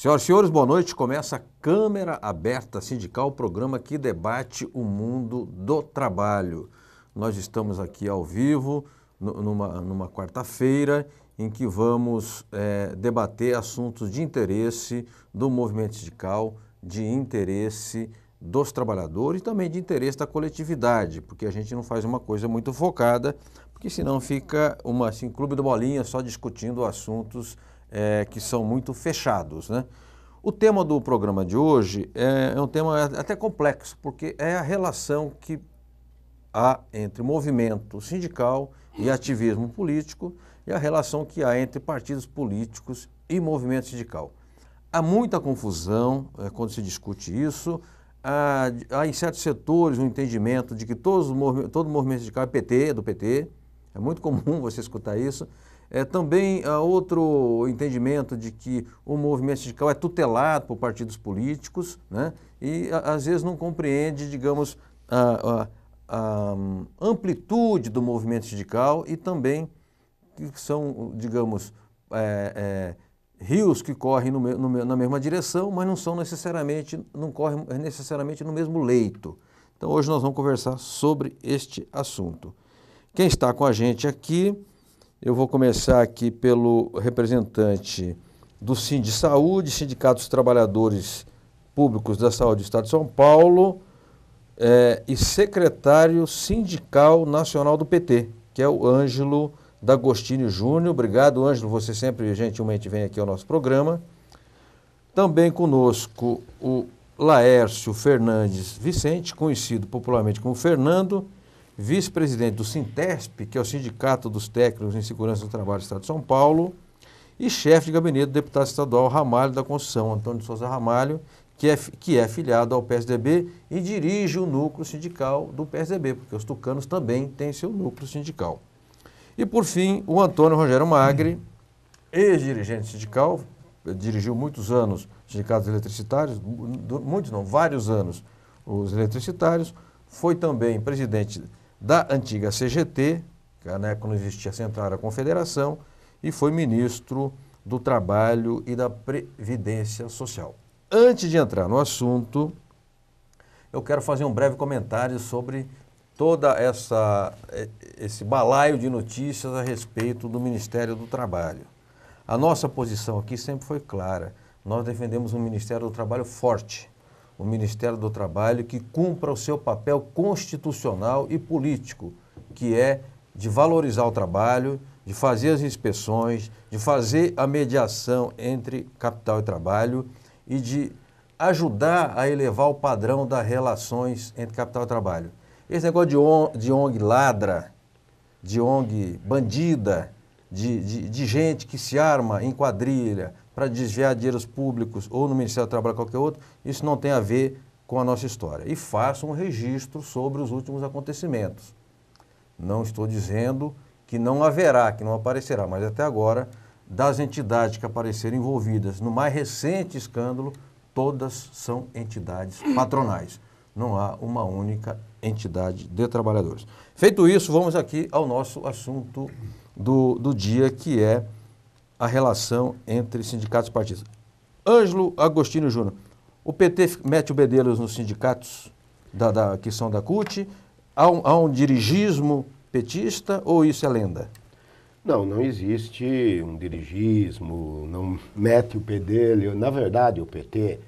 Senhoras e senhores, boa noite. Começa a Câmara Aberta Sindical, programa que debate o mundo do trabalho. Nós estamos aqui ao vivo, numa, numa quarta-feira, em que vamos é, debater assuntos de interesse do movimento sindical, de interesse dos trabalhadores e também de interesse da coletividade, porque a gente não faz uma coisa muito focada, porque senão fica uma assim, clube do bolinha só discutindo assuntos é, que são muito fechados. Né? O tema do programa de hoje é, é um tema até complexo, porque é a relação que há entre movimento sindical e ativismo político e a relação que há entre partidos políticos e movimento sindical. Há muita confusão é, quando se discute isso. Há, há, em certos setores um entendimento de que todos, todo movimento sindical é PT, é do PT. É muito comum você escutar isso. É, também há ah, outro entendimento de que o movimento sindical é tutelado por partidos políticos né, e a, às vezes não compreende, digamos, a, a, a, hum, amplitude do movimento sindical e também que são, digamos, é, é, rios que correm no, no, na mesma direção, mas não são necessariamente, não correm necessariamente no mesmo leito. Então hoje nós vamos conversar sobre este assunto. Quem está com a gente aqui eu vou começar aqui pelo representante do Sind Saúde, Sindicato dos Trabalhadores Públicos da Saúde do Estado de São Paulo, é, e secretário sindical nacional do PT, que é o Ângelo D'Agostini Júnior. Obrigado, Ângelo, você sempre gentilmente vem aqui ao nosso programa. Também conosco o Laércio Fernandes Vicente, conhecido popularmente como Fernando, vice-presidente do Sintesp, que é o Sindicato dos Técnicos em Segurança do Trabalho do Estado de São Paulo, e chefe de gabinete do deputado estadual Ramalho da Constituição, Antônio de Souza Ramalho, que é, que é filiado ao PSDB e dirige o núcleo sindical do PSDB, porque os tucanos também têm seu núcleo sindical. E, por fim, o Antônio Rogério Magre, ex-dirigente sindical, dirigiu muitos anos sindicatos eletricitários, muitos não, vários anos os eletricitários, foi também presidente da antiga CGT, que época né, não existia a Central era a Confederação, e foi ministro do Trabalho e da Previdência Social. Antes de entrar no assunto, eu quero fazer um breve comentário sobre toda essa eh, esse balaio de notícias a respeito do Ministério do Trabalho. A nossa posição aqui sempre foi clara. Nós defendemos um Ministério do Trabalho forte, o Ministério do Trabalho que cumpra o seu papel constitucional e político, que é de valorizar o trabalho, de fazer as inspeções, de fazer a mediação entre capital e trabalho e de ajudar a elevar o padrão das relações entre capital e trabalho. Esse negócio de ONG, de ONG ladra, de ONG bandida, de, de, de gente que se arma em quadrilha, para desviar dinheiros públicos ou no Ministério do Trabalho qualquer outro, isso não tem a ver com a nossa história. E faça um registro sobre os últimos acontecimentos. Não estou dizendo que não haverá, que não aparecerá, mas até agora, das entidades que apareceram envolvidas no mais recente escândalo, todas são entidades patronais. Não há uma única entidade de trabalhadores. Feito isso, vamos aqui ao nosso assunto do, do dia, que é a relação entre sindicatos e partidos. Ângelo Agostinho Júnior, o PT mete o bedelho nos sindicatos da, da, que são da CUT? Há um, há um dirigismo petista ou isso é lenda? Não, não existe um dirigismo, não mete o pedelho. Na verdade, o PT,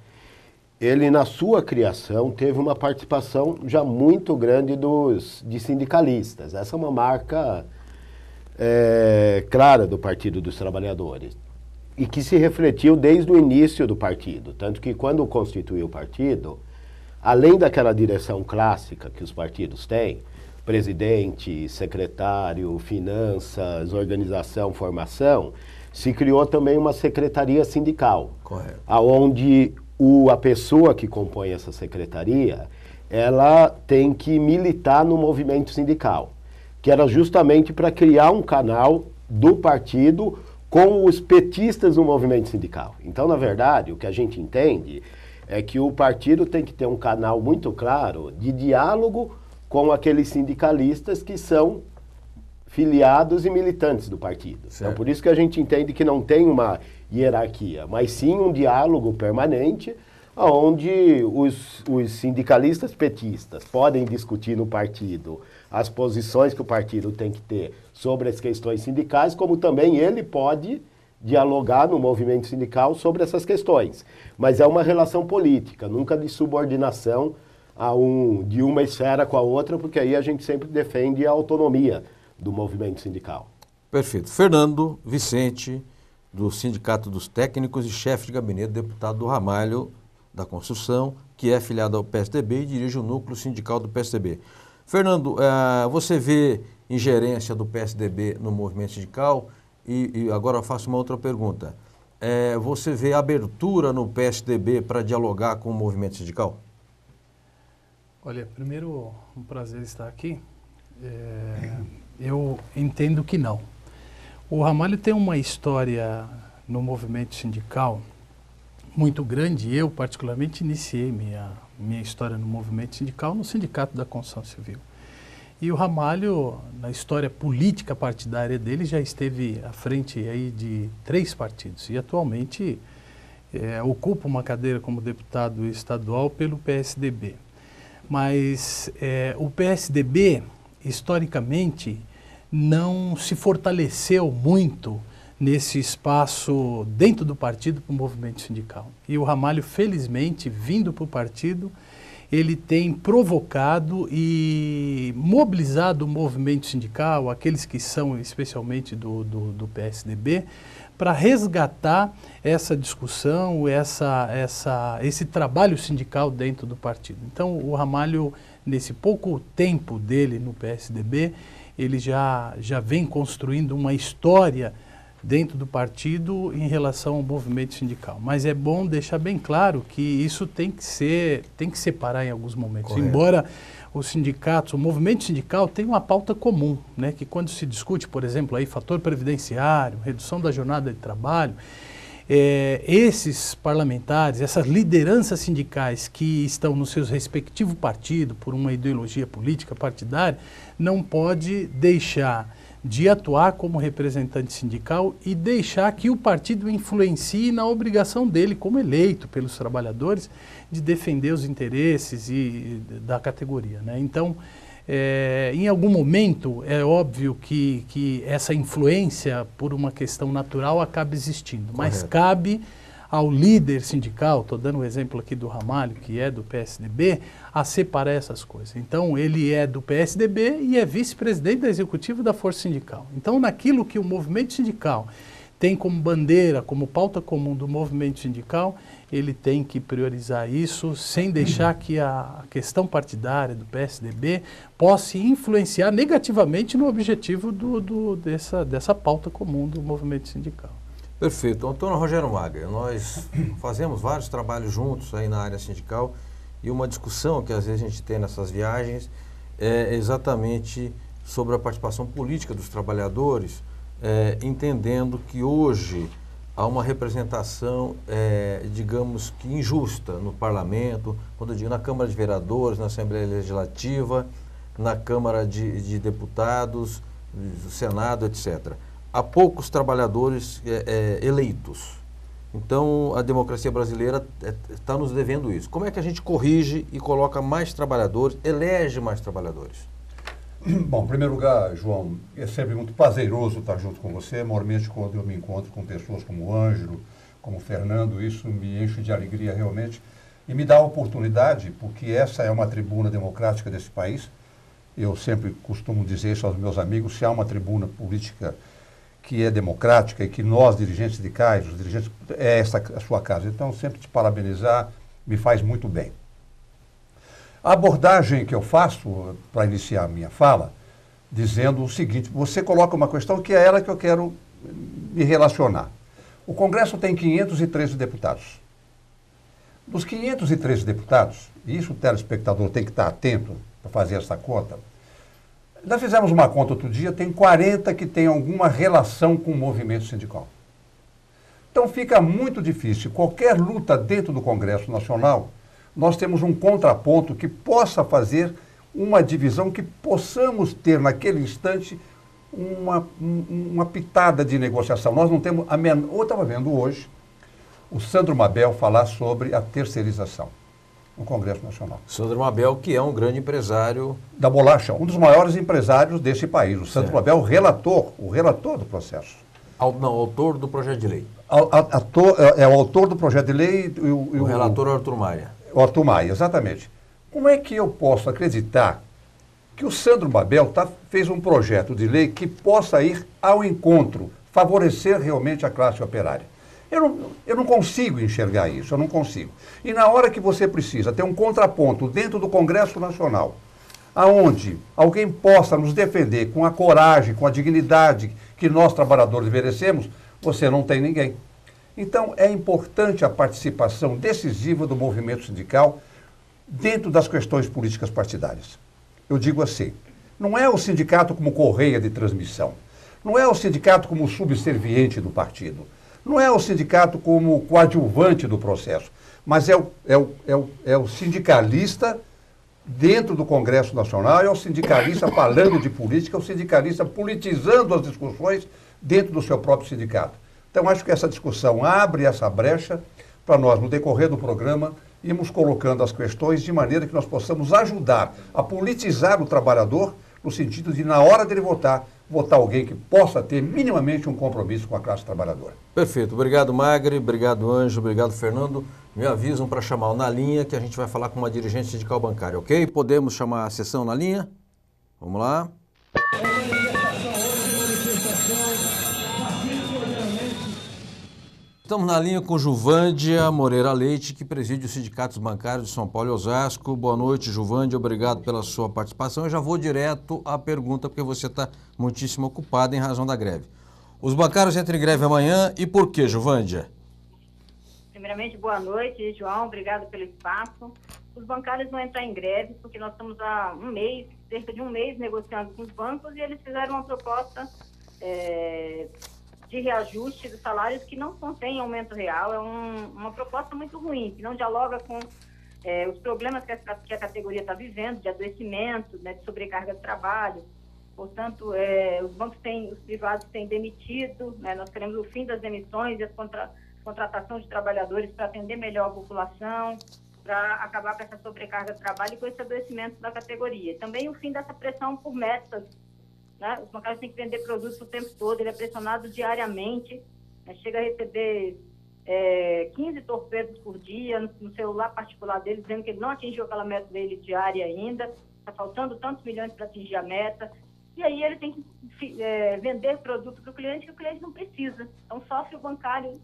ele na sua criação teve uma participação já muito grande dos de sindicalistas. Essa é uma marca é, clara do Partido dos Trabalhadores e que se refletiu desde o início do partido. Tanto que, quando constituiu o partido, além daquela direção clássica que os partidos têm presidente, secretário, finanças, organização, formação se criou também uma secretaria sindical. Correto. Onde o, a pessoa que compõe essa secretaria ela tem que militar no movimento sindical que era justamente para criar um canal do partido com os petistas do movimento sindical. Então, na verdade, o que a gente entende é que o partido tem que ter um canal muito claro de diálogo com aqueles sindicalistas que são filiados e militantes do partido. Então, certo. Então, por isso que a gente entende que não tem uma hierarquia, mas sim um diálogo permanente onde os, os sindicalistas petistas podem discutir no partido as posições que o partido tem que ter sobre as questões sindicais, como também ele pode dialogar no movimento sindical sobre essas questões. Mas é uma relação política, nunca de subordinação a um, de uma esfera com a outra, porque aí a gente sempre defende a autonomia do movimento sindical. Perfeito. Fernando Vicente, do Sindicato dos Técnicos e chefe de gabinete deputado do Ramalho da Construção, que é filiado ao PSDB e dirige o núcleo sindical do PSDB. Fernando, uh, você vê ingerência do PSDB no movimento sindical? E, e agora eu faço uma outra pergunta. É, você vê abertura no PSDB para dialogar com o movimento sindical? Olha, primeiro, um prazer estar aqui. É, eu entendo que não. O Ramalho tem uma história no movimento sindical muito grande. Eu, particularmente, iniciei minha minha história no movimento sindical no Sindicato da Construção Civil. E o Ramalho, na história política partidária dele, já esteve à frente aí de três partidos e atualmente é, ocupa uma cadeira como deputado estadual pelo PSDB. Mas é, o PSDB, historicamente, não se fortaleceu muito nesse espaço dentro do partido para o movimento sindical. E o Ramalho, felizmente, vindo para o partido, ele tem provocado e mobilizado o movimento sindical, aqueles que são especialmente do, do, do PSDB, para resgatar essa discussão, essa, essa, esse trabalho sindical dentro do partido. Então, o Ramalho, nesse pouco tempo dele no PSDB, ele já, já vem construindo uma história dentro do partido em relação ao movimento sindical. Mas é bom deixar bem claro que isso tem que ser, tem que separar em alguns momentos. Correto. Embora os sindicatos, o movimento sindical tem uma pauta comum, né, que quando se discute, por exemplo, aí fator previdenciário, redução da jornada de trabalho, é, esses parlamentares, essas lideranças sindicais que estão no seu respectivo partido por uma ideologia política partidária, não pode deixar de atuar como representante sindical e deixar que o partido influencie na obrigação dele, como eleito pelos trabalhadores, de defender os interesses e, da categoria. Né? Então, é, em algum momento, é óbvio que, que essa influência, por uma questão natural, acaba existindo, mas cabe ao líder sindical, estou dando o um exemplo aqui do Ramalho, que é do PSDB, a separar essas coisas. Então, ele é do PSDB e é vice-presidente da executiva da Força Sindical. Então, naquilo que o movimento sindical tem como bandeira, como pauta comum do movimento sindical, ele tem que priorizar isso, sem deixar que a questão partidária do PSDB possa influenciar negativamente no objetivo do, do, dessa, dessa pauta comum do movimento sindical. Perfeito. Antônio Rogério Maga, nós fazemos vários trabalhos juntos aí na área sindical e uma discussão que às vezes a gente tem nessas viagens é exatamente sobre a participação política dos trabalhadores, é, entendendo que hoje há uma representação, é, digamos que injusta no parlamento, quando eu digo na Câmara de Vereadores, na Assembleia Legislativa, na Câmara de, de Deputados, do Senado, etc há poucos trabalhadores é, é, eleitos. Então, a democracia brasileira está é, nos devendo isso. Como é que a gente corrige e coloca mais trabalhadores, elege mais trabalhadores? Bom, em primeiro lugar, João, é sempre muito prazeroso estar junto com você, mormente quando eu me encontro com pessoas como o Ângelo, como o Fernando, isso me enche de alegria realmente e me dá a oportunidade, porque essa é uma tribuna democrática desse país. Eu sempre costumo dizer isso aos meus amigos, se há uma tribuna política que é democrática e que nós, dirigentes de CAIS, os dirigentes, é essa a sua casa. Então, sempre te parabenizar, me faz muito bem. A abordagem que eu faço para iniciar a minha fala, dizendo o seguinte: você coloca uma questão que é ela que eu quero me relacionar. O Congresso tem 513 deputados. Dos 513 deputados, e isso o telespectador tem que estar atento para fazer essa conta, nós fizemos uma conta outro dia, tem 40 que têm alguma relação com o movimento sindical. Então fica muito difícil. Qualquer luta dentro do Congresso Nacional, nós temos um contraponto que possa fazer uma divisão que possamos ter naquele instante uma, uma pitada de negociação. Nós não temos a menor. Eu estava vendo hoje o Sandro Mabel falar sobre a terceirização no Congresso Nacional. Sandro Mabel, que é um grande empresário. Da bolacha, um dos maiores empresários desse país. O Sandro certo. Mabel, relator, o relator do processo. Ao, não, autor do projeto de lei. A, a, é, é o autor do projeto de lei e o, o, o relator é Arthur Maia. O Arthur Maia, exatamente. Como é que eu posso acreditar que o Sandro Mabel tá, fez um projeto de lei que possa ir ao encontro, favorecer realmente a classe operária? Eu não, eu não consigo enxergar isso, eu não consigo. E na hora que você precisa ter um contraponto dentro do Congresso Nacional, aonde alguém possa nos defender com a coragem, com a dignidade que nós trabalhadores merecemos, você não tem ninguém. Então é importante a participação decisiva do movimento sindical dentro das questões políticas partidárias. Eu digo assim: não é o sindicato como correia de transmissão, não é o sindicato como subserviente do partido. Não é o sindicato como coadjuvante do processo, mas é o, é o, é o, é o sindicalista dentro do Congresso Nacional, é o sindicalista falando de política, é o sindicalista politizando as discussões dentro do seu próprio sindicato. Então, acho que essa discussão abre essa brecha para nós, no decorrer do programa, irmos colocando as questões de maneira que nós possamos ajudar a politizar o trabalhador, no sentido de, na hora dele votar, votar alguém que possa ter minimamente um compromisso com a classe trabalhadora. Perfeito. Obrigado, Magre. Obrigado, Anjo. Obrigado, Fernando. Me avisam para chamar o Na Linha, que a gente vai falar com uma dirigente sindical bancária, ok? Podemos chamar a sessão na linha? Vamos lá. Estamos na linha com Juvândia Moreira Leite, que preside os sindicatos bancários de São Paulo e Osasco. Boa noite, Juvândia. Obrigado pela sua participação. Eu já vou direto à pergunta, porque você está muitíssimo ocupada em razão da greve. Os bancários entram em greve amanhã e por quê, Juvândia? Primeiramente, boa noite, João. Obrigado pelo espaço. Os bancários vão entrar em greve porque nós estamos há um mês, cerca de um mês, negociando com os bancos e eles fizeram uma proposta é, de reajuste dos salários que não contém aumento real. É um, uma proposta muito ruim, que não dialoga com é, os problemas que a, que a categoria está vivendo, de adoecimento, né, de sobrecarga de trabalho. Portanto, é, os bancos têm, os privados têm demitido, né, nós queremos o fim das demissões e a contra, contratação de trabalhadores para atender melhor a população, para acabar com essa sobrecarga de trabalho e com esse adoecimento da categoria. Também o fim dessa pressão por metas né? Os bancários têm que vender produtos o tempo todo, ele é pressionado diariamente, né? chega a receber é, 15 torpedos por dia no, celular particular dele, dizendo que ele não atingiu aquela meta dele diária ainda, está faltando tantos milhões para atingir a meta. E aí ele tem que é, vender produto para o cliente que o cliente não precisa. Então sofre o bancário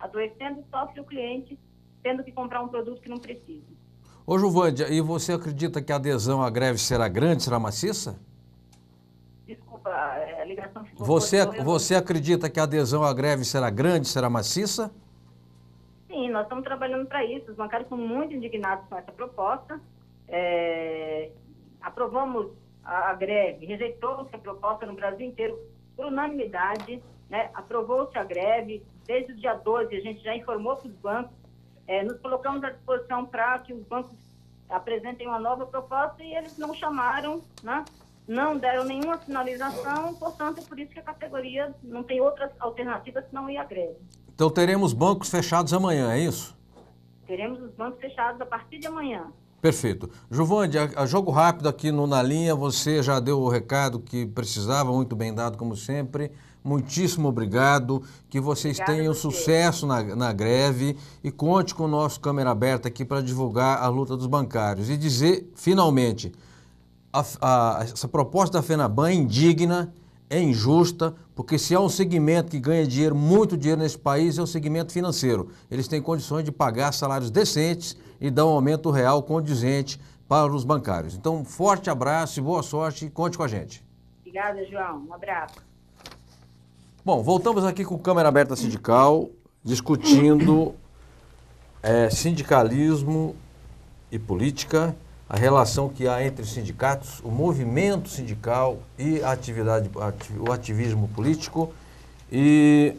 adoecendo, sofre o cliente tendo que comprar um produto que não precisa. Ô, Juvândia, e você acredita que a adesão à greve será grande, será maciça? desculpa, é, a ligação ficou... Você, você acredita que a adesão à greve será grande, será maciça? Sim, nós estamos trabalhando para isso. Os bancários estão muito indignados com essa proposta. É, aprovamos a, a greve, rejeitou-se a proposta no Brasil inteiro por unanimidade, né? aprovou-se a greve. Desde o dia 12, a gente já informou para os bancos, é, nos colocamos à disposição para que os bancos apresentem uma nova proposta e eles não chamaram, né? não deram nenhuma sinalização, portanto, é por isso que a categoria não tem outras alternativas senão ir à greve. Então teremos bancos fechados amanhã, é isso? Teremos os bancos fechados a partir de amanhã. Perfeito. Giovanni, a, a, jogo rápido aqui no Na Linha, você já deu o recado que precisava, muito bem dado, como sempre. Muitíssimo obrigado, que vocês tenham você. sucesso na, na greve e conte com o nosso câmera aberta aqui para divulgar a luta dos bancários. E dizer, finalmente, a, a, essa proposta da FENABAN é indigna, é injusta, porque se há é um segmento que ganha dinheiro, muito dinheiro nesse país, é o segmento financeiro. Eles têm condições de pagar salários decentes e dar um aumento real condizente para os bancários. Então, forte abraço e boa sorte e conte com a gente. Obrigada, João. Um abraço. Bom, voltamos aqui com Câmara Aberta Sindical, discutindo é, sindicalismo e política a relação que há entre os sindicatos, o movimento sindical e a atividade, o ativismo político e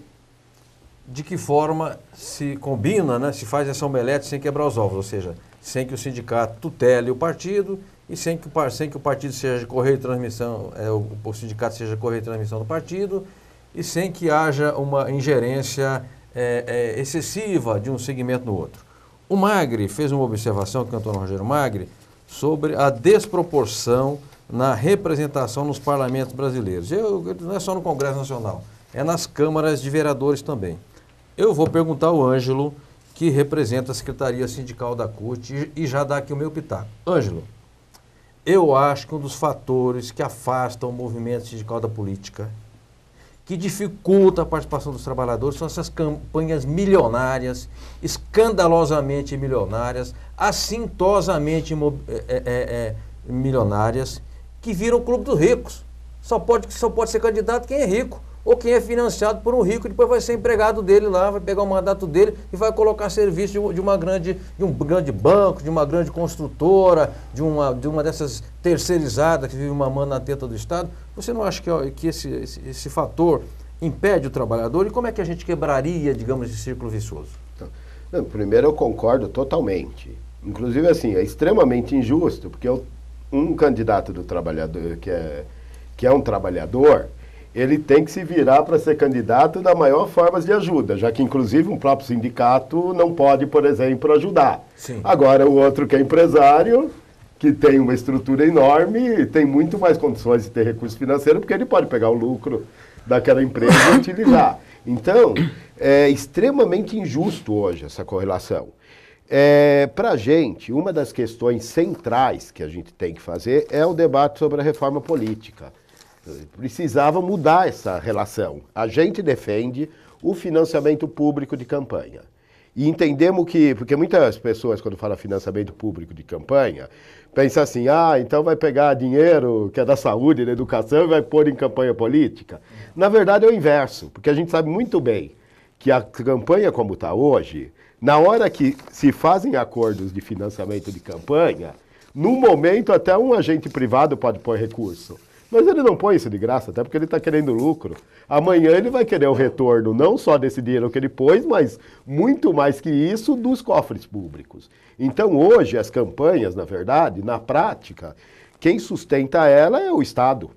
de que forma se combina, né, se faz essa omelete sem quebrar os ovos, ou seja, sem que o sindicato tutele o partido e sem que o, sem que o partido seja de correio de transmissão, é, o, o sindicato seja correio de transmissão do partido e sem que haja uma ingerência é, é, excessiva de um segmento no outro. O Magre fez uma observação, o cantor Rogério Magre, sobre a desproporção na representação nos parlamentos brasileiros. Eu, não é só no Congresso Nacional, é nas câmaras de vereadores também. Eu vou perguntar ao Ângelo, que representa a Secretaria Sindical da CUT, e, e já dá aqui o meu pitaco. Ângelo, eu acho que um dos fatores que afasta o movimento sindical da política que dificulta a participação dos trabalhadores são essas campanhas milionárias, escandalosamente milionárias, assintosamente é, é, é, milionárias, que viram o clube dos ricos. Só pode, só pode ser candidato quem é rico ou quem é financiado por um rico, e depois vai ser empregado dele lá, vai pegar o mandato dele e vai colocar serviço de uma grande, de um grande banco, de uma grande construtora, de uma, de uma dessas terceirizadas que vive mamando na teta do Estado. Você não acha que, ó, que esse, esse, esse, fator impede o trabalhador? E como é que a gente quebraria, digamos, esse círculo vicioso? Então, primeiro, eu concordo totalmente. Inclusive, assim, é extremamente injusto, porque eu, um candidato do trabalhador, que é, que é um trabalhador, ele tem que se virar para ser candidato da maior forma de ajuda, já que inclusive um próprio sindicato não pode, por exemplo, ajudar. Sim. Agora o outro que é empresário que tem uma estrutura enorme e tem muito mais condições de ter recurso financeiro, porque ele pode pegar o lucro daquela empresa e utilizar. Então, é extremamente injusto hoje essa correlação. É, Para a gente, uma das questões centrais que a gente tem que fazer é o debate sobre a reforma política. Precisava mudar essa relação. A gente defende o financiamento público de campanha. E entendemos que, porque muitas pessoas, quando fala financiamento público de campanha, pensa assim, ah, então vai pegar dinheiro que é da saúde, da educação, e vai pôr em campanha política. Na verdade é o inverso, porque a gente sabe muito bem que a campanha como está hoje, na hora que se fazem acordos de financiamento de campanha, no momento até um agente privado pode pôr recurso. Mas ele não põe isso de graça, até porque ele está querendo lucro. Amanhã ele vai querer o retorno não só desse dinheiro que ele pôs, mas muito mais que isso dos cofres públicos. Então hoje as campanhas, na verdade, na prática, quem sustenta ela é o Estado.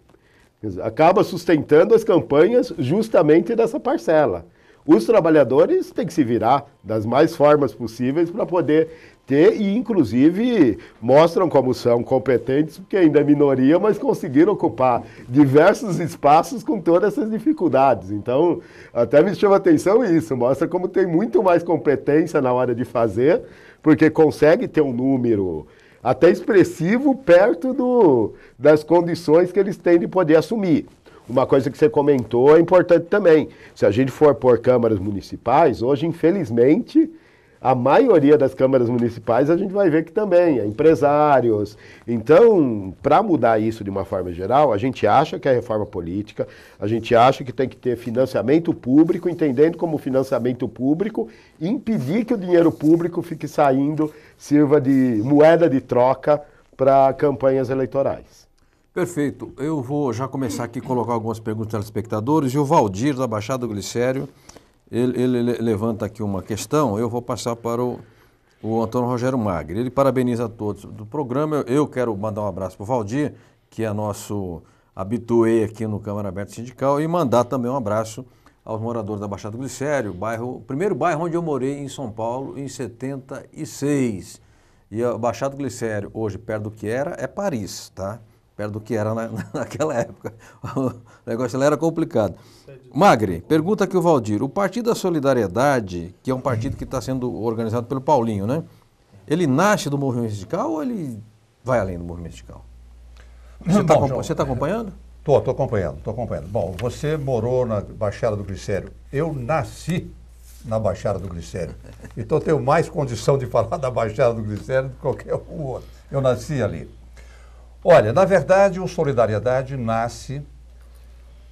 Acaba sustentando as campanhas justamente dessa parcela. Os trabalhadores têm que se virar das mais formas possíveis para poder ter e, inclusive, mostram como são competentes, porque ainda é minoria, mas conseguiram ocupar diversos espaços com todas essas dificuldades. Então, até me chama atenção isso, mostra como tem muito mais competência na hora de fazer, porque consegue ter um número até expressivo perto do, das condições que eles têm de poder assumir. Uma coisa que você comentou é importante também. Se a gente for por câmaras municipais, hoje, infelizmente, a maioria das câmaras municipais a gente vai ver que também é empresários. Então, para mudar isso de uma forma geral, a gente acha que é reforma política, a gente acha que tem que ter financiamento público, entendendo como financiamento público impedir que o dinheiro público fique saindo, sirva de moeda de troca para campanhas eleitorais. Perfeito. Eu vou já começar aqui a colocar algumas perguntas aos telespectadores. E o Valdir, da Baixada do Glicério, ele, ele, levanta aqui uma questão, eu vou passar para o, o Antônio Rogério Magri. Ele parabeniza a todos do programa. Eu, quero mandar um abraço para o Valdir, que é nosso habitué aqui no Câmara Aberta Sindical, e mandar também um abraço aos moradores da Baixada Glicério, bairro, primeiro bairro onde eu morei em São Paulo em 76. E a Baixada Glicério, hoje, perto do que era, é Paris, tá? perto do que era na, naquela época. O negócio lá era complicado. Magre, pergunta aqui o Valdir. O Partido da Solidariedade, que é um partido que está sendo organizado pelo Paulinho, né? Ele nasce do movimento sindical ou ele vai além do movimento sindical? Você está acompan tá, tá é, acompanhando? Estou, estou acompanhando, estou acompanhando. Bom, você morou na Baixada do Glicério. Eu nasci na Baixada do Glicério. Então tenho mais condição de falar da Baixada do Glicério do que qualquer outro. Eu nasci ali. Olha, na verdade, o Solidariedade nasce.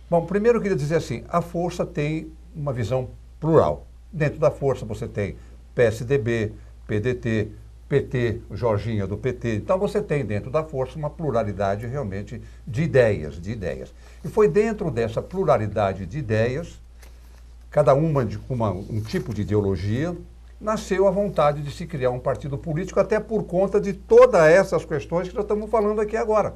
Bom, primeiro eu queria dizer assim: a força tem uma visão plural. Dentro da força você tem PSDB, PDT, PT, Jorginha do PT. Então você tem dentro da força uma pluralidade realmente de ideias, de ideias. E foi dentro dessa pluralidade de ideias, cada uma com um tipo de ideologia, nasceu a vontade de se criar um partido político, até por conta de todas essas questões que nós estamos falando aqui agora.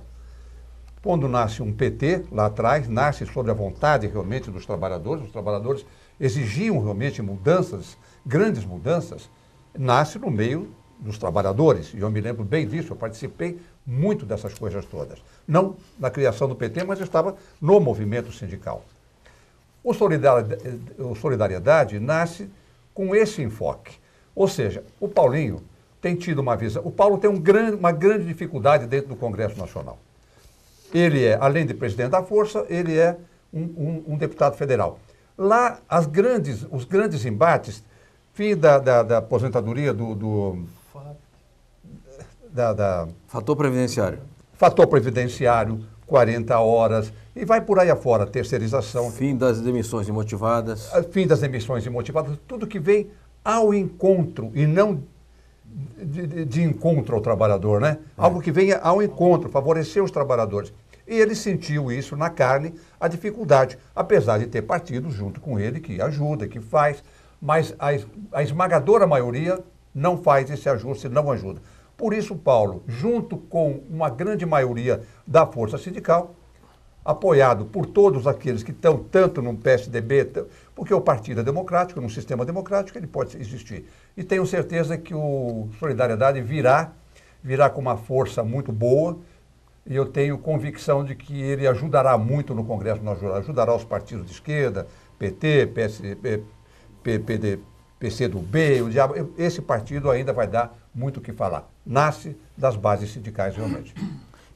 Quando nasce um PT, lá atrás, nasce sobre a vontade realmente dos trabalhadores, os trabalhadores exigiam realmente mudanças, grandes mudanças, nasce no meio dos trabalhadores, e eu me lembro bem disso, eu participei muito dessas coisas todas. Não na criação do PT, mas estava no movimento sindical. O Solidariedade, o Solidariedade nasce com esse enfoque. Ou seja, o Paulinho tem tido uma visão. O Paulo tem um grande, uma grande dificuldade dentro do Congresso Nacional. Ele é, além de presidente da Força, ele é um, um, um deputado federal. Lá, as grandes, os grandes embates, fim da, da, da aposentadoria do. do da, da, fator previdenciário. Fator previdenciário, 40 horas, e vai por aí afora, terceirização. Fim das demissões imotivadas. Ah, fim das demissões imotivadas, tudo que vem ao encontro e não de, de, de encontro ao trabalhador, né? É. Algo que venha ao encontro, favorecer os trabalhadores. E ele sentiu isso na carne, a dificuldade, apesar de ter partido junto com ele, que ajuda, que faz, mas a, a esmagadora maioria não faz esse ajuste, não ajuda. Por isso, Paulo, junto com uma grande maioria da força sindical, apoiado por todos aqueles que estão tanto no PSDB, porque o partido é democrático, num sistema democrático, ele pode existir. E tenho certeza que o Solidariedade virá, virá com uma força muito boa, e eu tenho convicção de que ele ajudará muito no Congresso Nacional, ajudará os partidos de esquerda, PT, PS, PCdoB, o diabo. Esse partido ainda vai dar muito o que falar. Nasce das bases sindicais, realmente.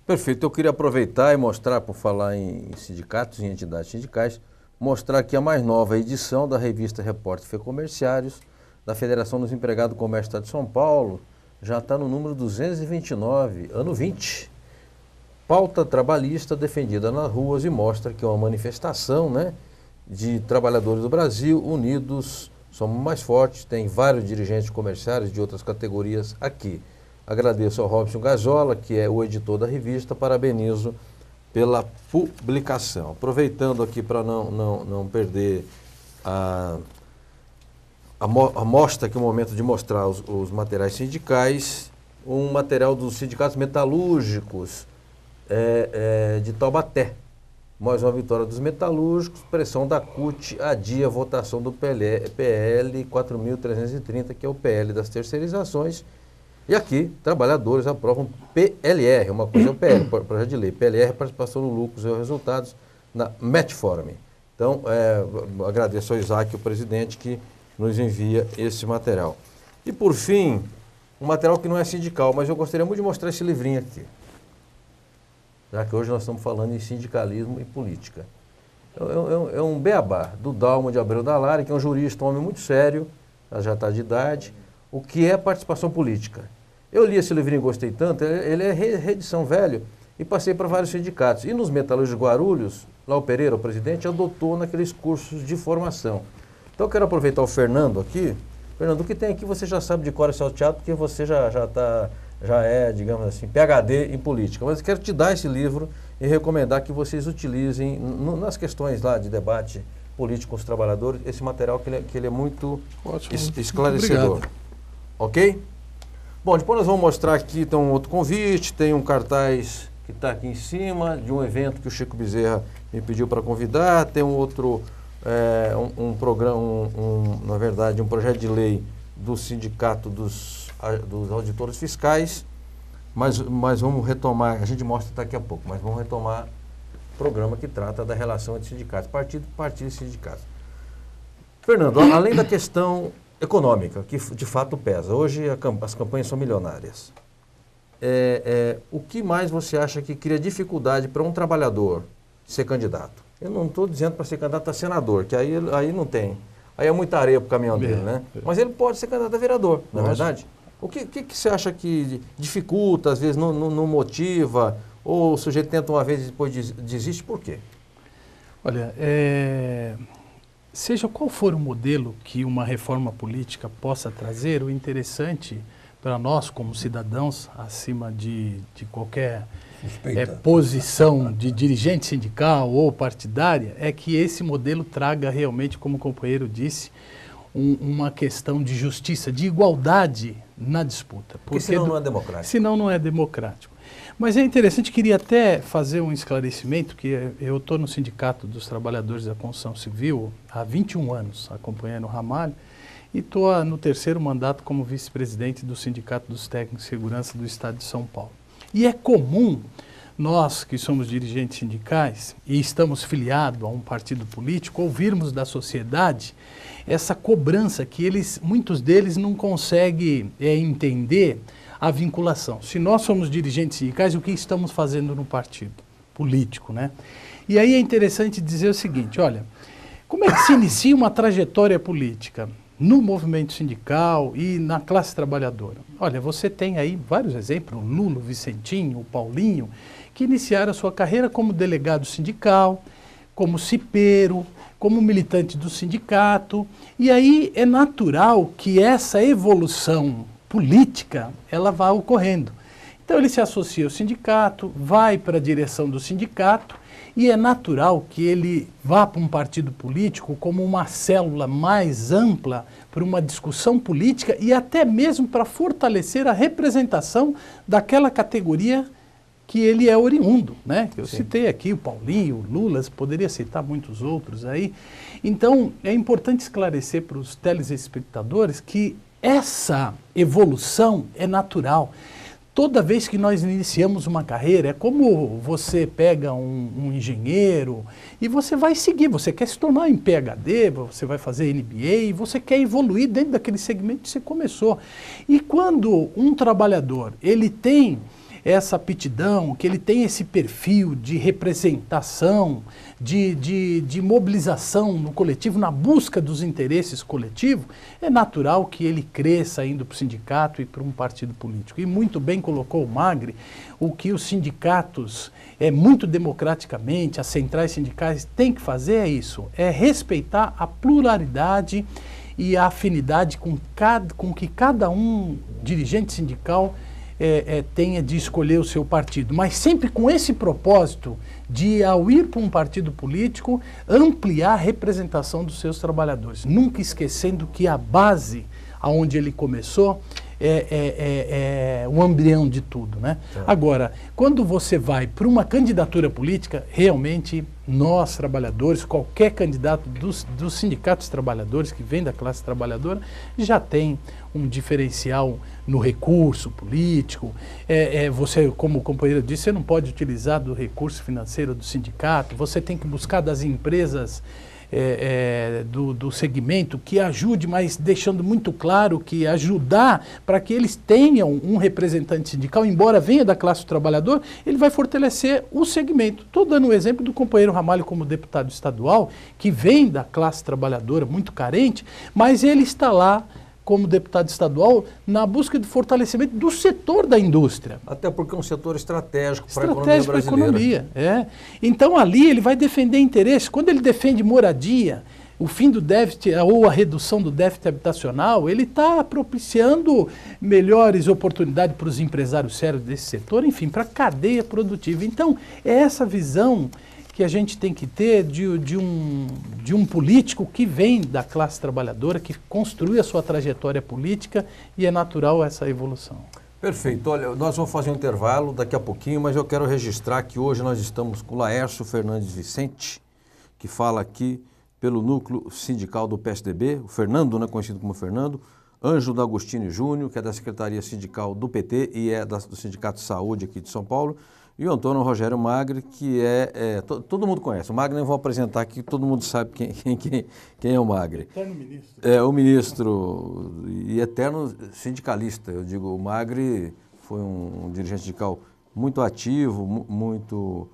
Perfeito. Eu queria aproveitar e mostrar, por falar em sindicatos, em entidades sindicais, mostrar aqui a mais nova edição da revista Repórter Fê Comerciários, da Federação dos Empregados do Comércio de São Paulo. Já está no número 229, ano 20. Pauta trabalhista defendida nas ruas e mostra que é uma manifestação né, de trabalhadores do Brasil unidos somos mais fortes, tem vários dirigentes comerciais de outras categorias aqui. Agradeço ao Robson Gajola, que é o editor da revista, parabenizo pela publicação. Aproveitando aqui para não, não, não perder a, a, mo, a mostra, que é o momento de mostrar os, os materiais sindicais, um material dos sindicatos metalúrgicos é, é, de Taubaté. Mais uma vitória dos metalúrgicos, pressão da CUT, adia a votação do PL, PL 4.330, que é o PL das terceirizações. E aqui, trabalhadores aprovam PLR, uma coisa é o PL, projeto de lei, PLR, é participação no lucro e resultados, na Metform. Então, é, agradeço ao Isaac, o presidente, que nos envia esse material. E, por fim, um material que não é sindical, mas eu gostaria muito de mostrar esse livrinho aqui já que hoje nós estamos falando em sindicalismo e política. É, é, é um é beabá do Dalmo de Abreu Dalari, que é um jurista, um homem muito sério, já está de idade, o que é participação política. Eu li esse livrinho e gostei tanto, ele é reedição velho, e passei para vários sindicatos. E nos metalúrgicos de Guarulhos, lá o Pereira, o presidente, adotou naqueles cursos de formação. Então eu quero aproveitar o Fernando aqui. Fernando, o que tem aqui você já sabe de cor e é salteado, porque você já está já é, digamos assim, PHD em política. Mas quero te dar esse livro e recomendar que vocês utilizem nas questões lá de debate político com os trabalhadores esse material que ele é, que ele é muito Es esclarecedor. Obrigado. Ok? Bom, depois nós vamos mostrar aqui, tem um outro convite, tem um cartaz que está aqui em cima de um evento que o Chico Bezerra me pediu para convidar, tem um outro, é, um, um, programa, um, um, na verdade, um projeto de lei do Sindicato dos dos auditores fiscais, mas, mas vamos retomar, a gente mostra daqui a pouco, mas vamos retomar o programa que trata da relação entre sindicatos, partido, partido e sindicatos. Fernando, além da questão econômica, que de fato pesa, hoje as campanhas são milionárias. É, é, o que mais você acha que cria dificuldade para um trabalhador ser candidato? Eu não estou dizendo para ser candidato a senador, que aí, aí não tem. Aí é muita areia para o caminhão dele, é, né? É. Mas ele pode ser candidato a vereador, não é verdade? O que, que, que, você acha que dificulta, às vezes não, não, não, motiva, ou o sujeito tenta uma vez e depois desiste, por quê? Olha, é... seja qual for o modelo que uma reforma política possa trazer, o interessante para nós, como cidadãos, acima de, de qualquer é, posição de dirigente sindical ou partidária, é que esse modelo traga realmente, como o companheiro disse, um, uma questão de justiça, de igualdade na disputa. Porque, porque senão não é democrático. Senão não é democrático. Mas é interessante, queria até fazer um esclarecimento, que eu estou no Sindicato dos Trabalhadores da Construção Civil há 21 anos, acompanhando o Ramalho, e estou no terceiro mandato como vice-presidente do Sindicato dos Técnicos de Segurança do Estado de São Paulo. E é comum nós, que somos dirigentes sindicais e estamos filiados a um partido político, ouvirmos da sociedade essa cobrança que eles, muitos deles não conseguem é, entender a vinculação. Se nós somos dirigentes sindicais, o que estamos fazendo no partido político, né? E aí é interessante dizer o seguinte, olha, como é que se inicia uma trajetória política no movimento sindical e na classe trabalhadora? Olha, você tem aí vários exemplos, o Lula, o Vicentinho, o Paulinho, que iniciaram a sua carreira como delegado sindical, como cipeiro, como militante do sindicato. E aí é natural que essa evolução política ela vá ocorrendo. Então ele se associa ao sindicato, vai para a direção do sindicato e é natural que ele vá para um partido político como uma célula mais ampla para uma discussão política e até mesmo para fortalecer a representação daquela categoria que ele é oriundo, né? Eu Sim. citei aqui o Paulinho, o Lula, poderia citar muitos outros aí. Então, é importante esclarecer para os telespectadores que essa evolução é natural. Toda vez que nós iniciamos uma carreira, é como você pega um, um engenheiro e você vai seguir, você quer se tornar em PhD, você vai fazer MBA, você quer evoluir dentro daquele segmento que você começou. E quando um trabalhador, ele tem essa aptidão, que ele tem esse perfil de representação, de, de, de mobilização no coletivo, na busca dos interesses coletivos, é natural que ele cresça indo para o sindicato e para um partido político. E muito bem colocou o Magre o que os sindicatos, é, muito democraticamente, as centrais sindicais têm que fazer é isso, é respeitar a pluralidade e a afinidade com, cada, com que cada um dirigente sindical é, é, tenha de escolher o seu partido, mas sempre com esse propósito de, ao ir para um partido político, ampliar a representação dos seus trabalhadores, nunca esquecendo que a base aonde ele começou é, é, é, é um embrião de tudo. Né? Tá. Agora, quando você vai para uma candidatura política, realmente nós, trabalhadores, qualquer candidato dos, dos sindicatos trabalhadores que vem da classe trabalhadora, já tem um diferencial no recurso político. É, é, você, como o companheiro disse, você não pode utilizar do recurso financeiro do sindicato, você tem que buscar das empresas é, é, do, do segmento que ajude, mas deixando muito claro que ajudar para que eles tenham um representante sindical, embora venha da classe do trabalhador, ele vai fortalecer o segmento. Estou dando o um exemplo do companheiro Ramalho como deputado estadual, que vem da classe trabalhadora muito carente, mas ele está lá como deputado estadual na busca de fortalecimento do setor da indústria. Até porque é um setor estratégico, estratégico para a economia brasileira. Economia, é. Então ali ele vai defender interesses. Quando ele defende moradia, o fim do déficit ou a redução do déficit habitacional, ele está propiciando melhores oportunidades para os empresários sérios desse setor, enfim, para a cadeia produtiva. Então, é essa visão que a gente tem que ter de, de, um, de um político que vem da classe trabalhadora, que construiu a sua trajetória política e é natural essa evolução. Perfeito. Olha, nós vamos fazer um intervalo daqui a pouquinho, mas eu quero registrar que hoje nós estamos com o Laércio Fernandes Vicente, que fala aqui pelo núcleo sindical do PSDB, o Fernando, né, conhecido como Fernando, Anjo D'Agostini Júnior, que é da Secretaria Sindical do PT e é da, do Sindicato de Saúde aqui de São Paulo, e o Antônio Rogério Magre, que é, é to, todo mundo conhece. O Magre eu vou apresentar aqui, todo mundo sabe quem, quem, quem é o Magre. Eterno ministro. É, o ministro e eterno sindicalista. Eu digo, o Magre foi um, um dirigente sindical muito ativo, muito,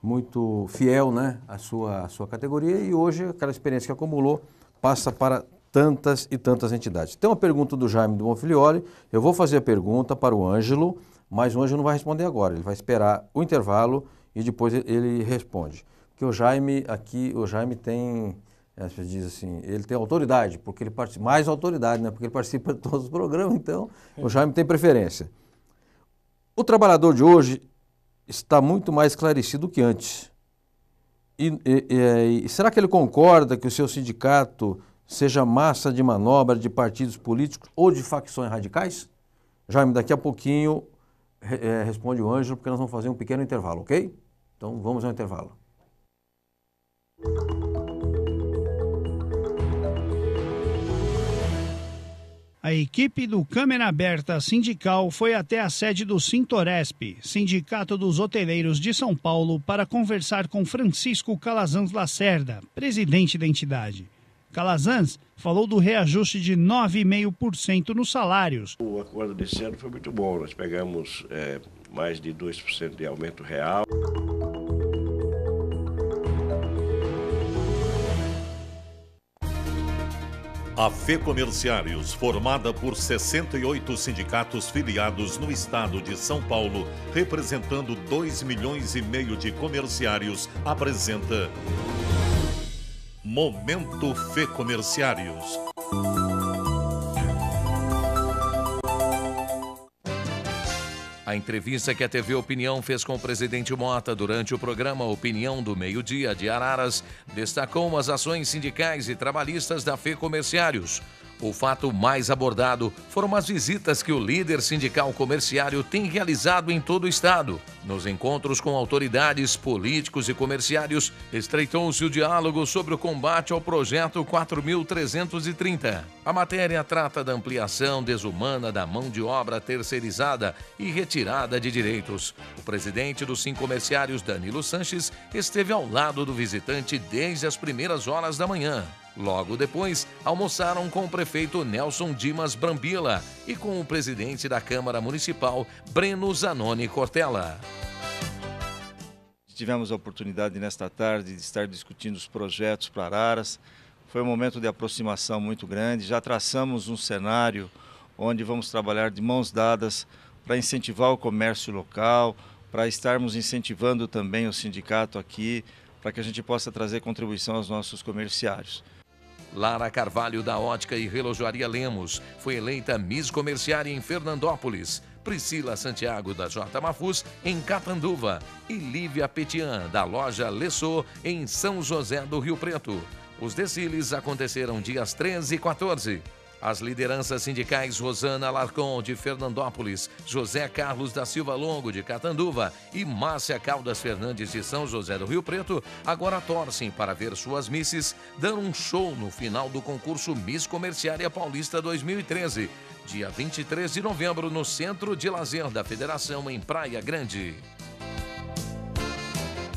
muito fiel né, à, sua, à sua categoria e hoje aquela experiência que acumulou passa para tantas e tantas entidades. Tem uma pergunta do Jaime do Bonfilioli, eu vou fazer a pergunta para o Ângelo, mas o Anjo não vai responder agora, ele vai esperar o intervalo e depois ele responde. Porque o Jaime aqui, o Jaime tem, as eh, pessoas dizem assim, ele tem autoridade, porque ele participa, mais autoridade, né? porque ele participa de todos os programas, então o Jaime tem preferência. O trabalhador de hoje está muito mais esclarecido que antes. E, e, e, será que ele concorda que o seu sindicato seja massa de manobra de partidos políticos ou de facções radicais? Jaime, daqui a pouquinho é, responde o anjo, porque nós vamos fazer um pequeno intervalo, ok? Então vamos ao intervalo. A equipe do Câmara Aberta Sindical foi até a sede do Sintoresp, Sindicato dos Hoteleiros de São Paulo, para conversar com Francisco Calazans Lacerda, presidente da entidade. Calazans falou do reajuste de 9,5% nos salários. O acordo desse ano foi muito bom. Nós pegamos é, mais de 2% de aumento real. A Fê Comerciários, formada por 68 sindicatos filiados no estado de São Paulo, representando 2 milhões e meio de comerciários, apresenta. Momento Fê Comerciários. A entrevista que a TV Opinião fez com o presidente Mota durante o programa Opinião do Meio-Dia de Araras destacou as ações sindicais e trabalhistas da Fê Comerciários. O fato mais abordado foram as visitas que o líder sindical comerciário tem realizado em todo o estado. Nos encontros com autoridades, políticos e comerciários, estreitou-se o diálogo sobre o combate ao projeto 4330. A matéria trata da ampliação desumana da mão de obra terceirizada e retirada de direitos. O presidente dos Sim Comerciários, Danilo Sanches, esteve ao lado do visitante desde as primeiras horas da manhã. Logo depois, almoçaram com o prefeito Nelson Dimas Brambila e com o presidente da Câmara Municipal, Breno Zanoni Cortella. Tivemos a oportunidade nesta tarde de estar discutindo os projetos para Araras. Foi um momento de aproximação muito grande. Já traçamos um cenário onde vamos trabalhar de mãos dadas para incentivar o comércio local, para estarmos incentivando também o sindicato aqui, para que a gente possa trazer contribuição aos nossos comerciários. Lara Carvalho da Ótica e Relojoaria Lemos foi eleita Miss Comerciária em Fernandópolis. Priscila Santiago da J. Mafus em Catanduva e Lívia Petian da loja Lessô em São José do Rio Preto. Os desfiles aconteceram dias 13 e 14. As lideranças sindicais Rosana Alarcon, de Fernandópolis, José Carlos da Silva Longo, de Catanduva e Márcia Caldas Fernandes, de São José do Rio Preto, agora torcem para ver suas misses dando um show no final do concurso Miss Comerciária Paulista 2013, dia 23 de novembro, no Centro de Lazer da Federação, em Praia Grande.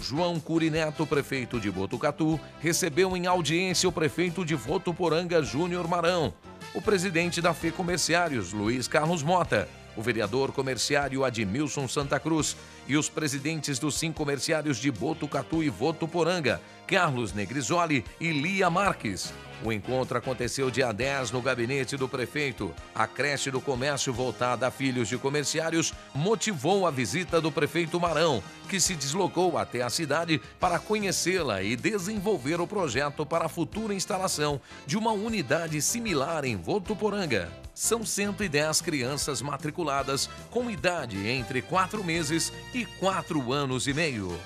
João Curineto, prefeito de Botucatu, recebeu em audiência o prefeito de Votuporanga, Júnior Marão o presidente da Fê Comerciários, Luiz Carlos Mota, o vereador comerciário Admilson Santa Cruz e os presidentes dos cinco comerciários de Botucatu e Votuporanga, Carlos Negrisoli e Lia Marques. O encontro aconteceu dia 10 no gabinete do prefeito. A creche do comércio voltada a filhos de comerciários motivou a visita do prefeito Marão, que se deslocou até a cidade para conhecê-la e desenvolver o projeto para a futura instalação de uma unidade similar em Votuporanga. São 110 crianças matriculadas com idade entre 4 meses e 4 anos e meio.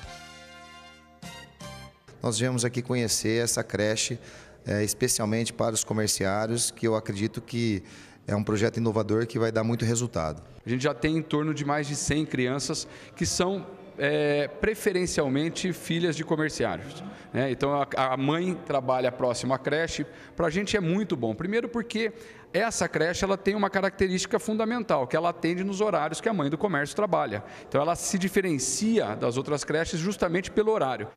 Nós viemos aqui conhecer essa creche é, especialmente para os comerciários, que eu acredito que é um projeto inovador que vai dar muito resultado. A gente já tem em torno de mais de 100 crianças que são é, preferencialmente filhas de comerciários. Né? Então a, a, mãe trabalha próximo à creche. Para a gente é muito bom. Primeiro porque essa creche ela tem uma característica fundamental, que ela atende nos horários que a mãe do comércio trabalha. Então ela se diferencia das outras creches justamente pelo horário.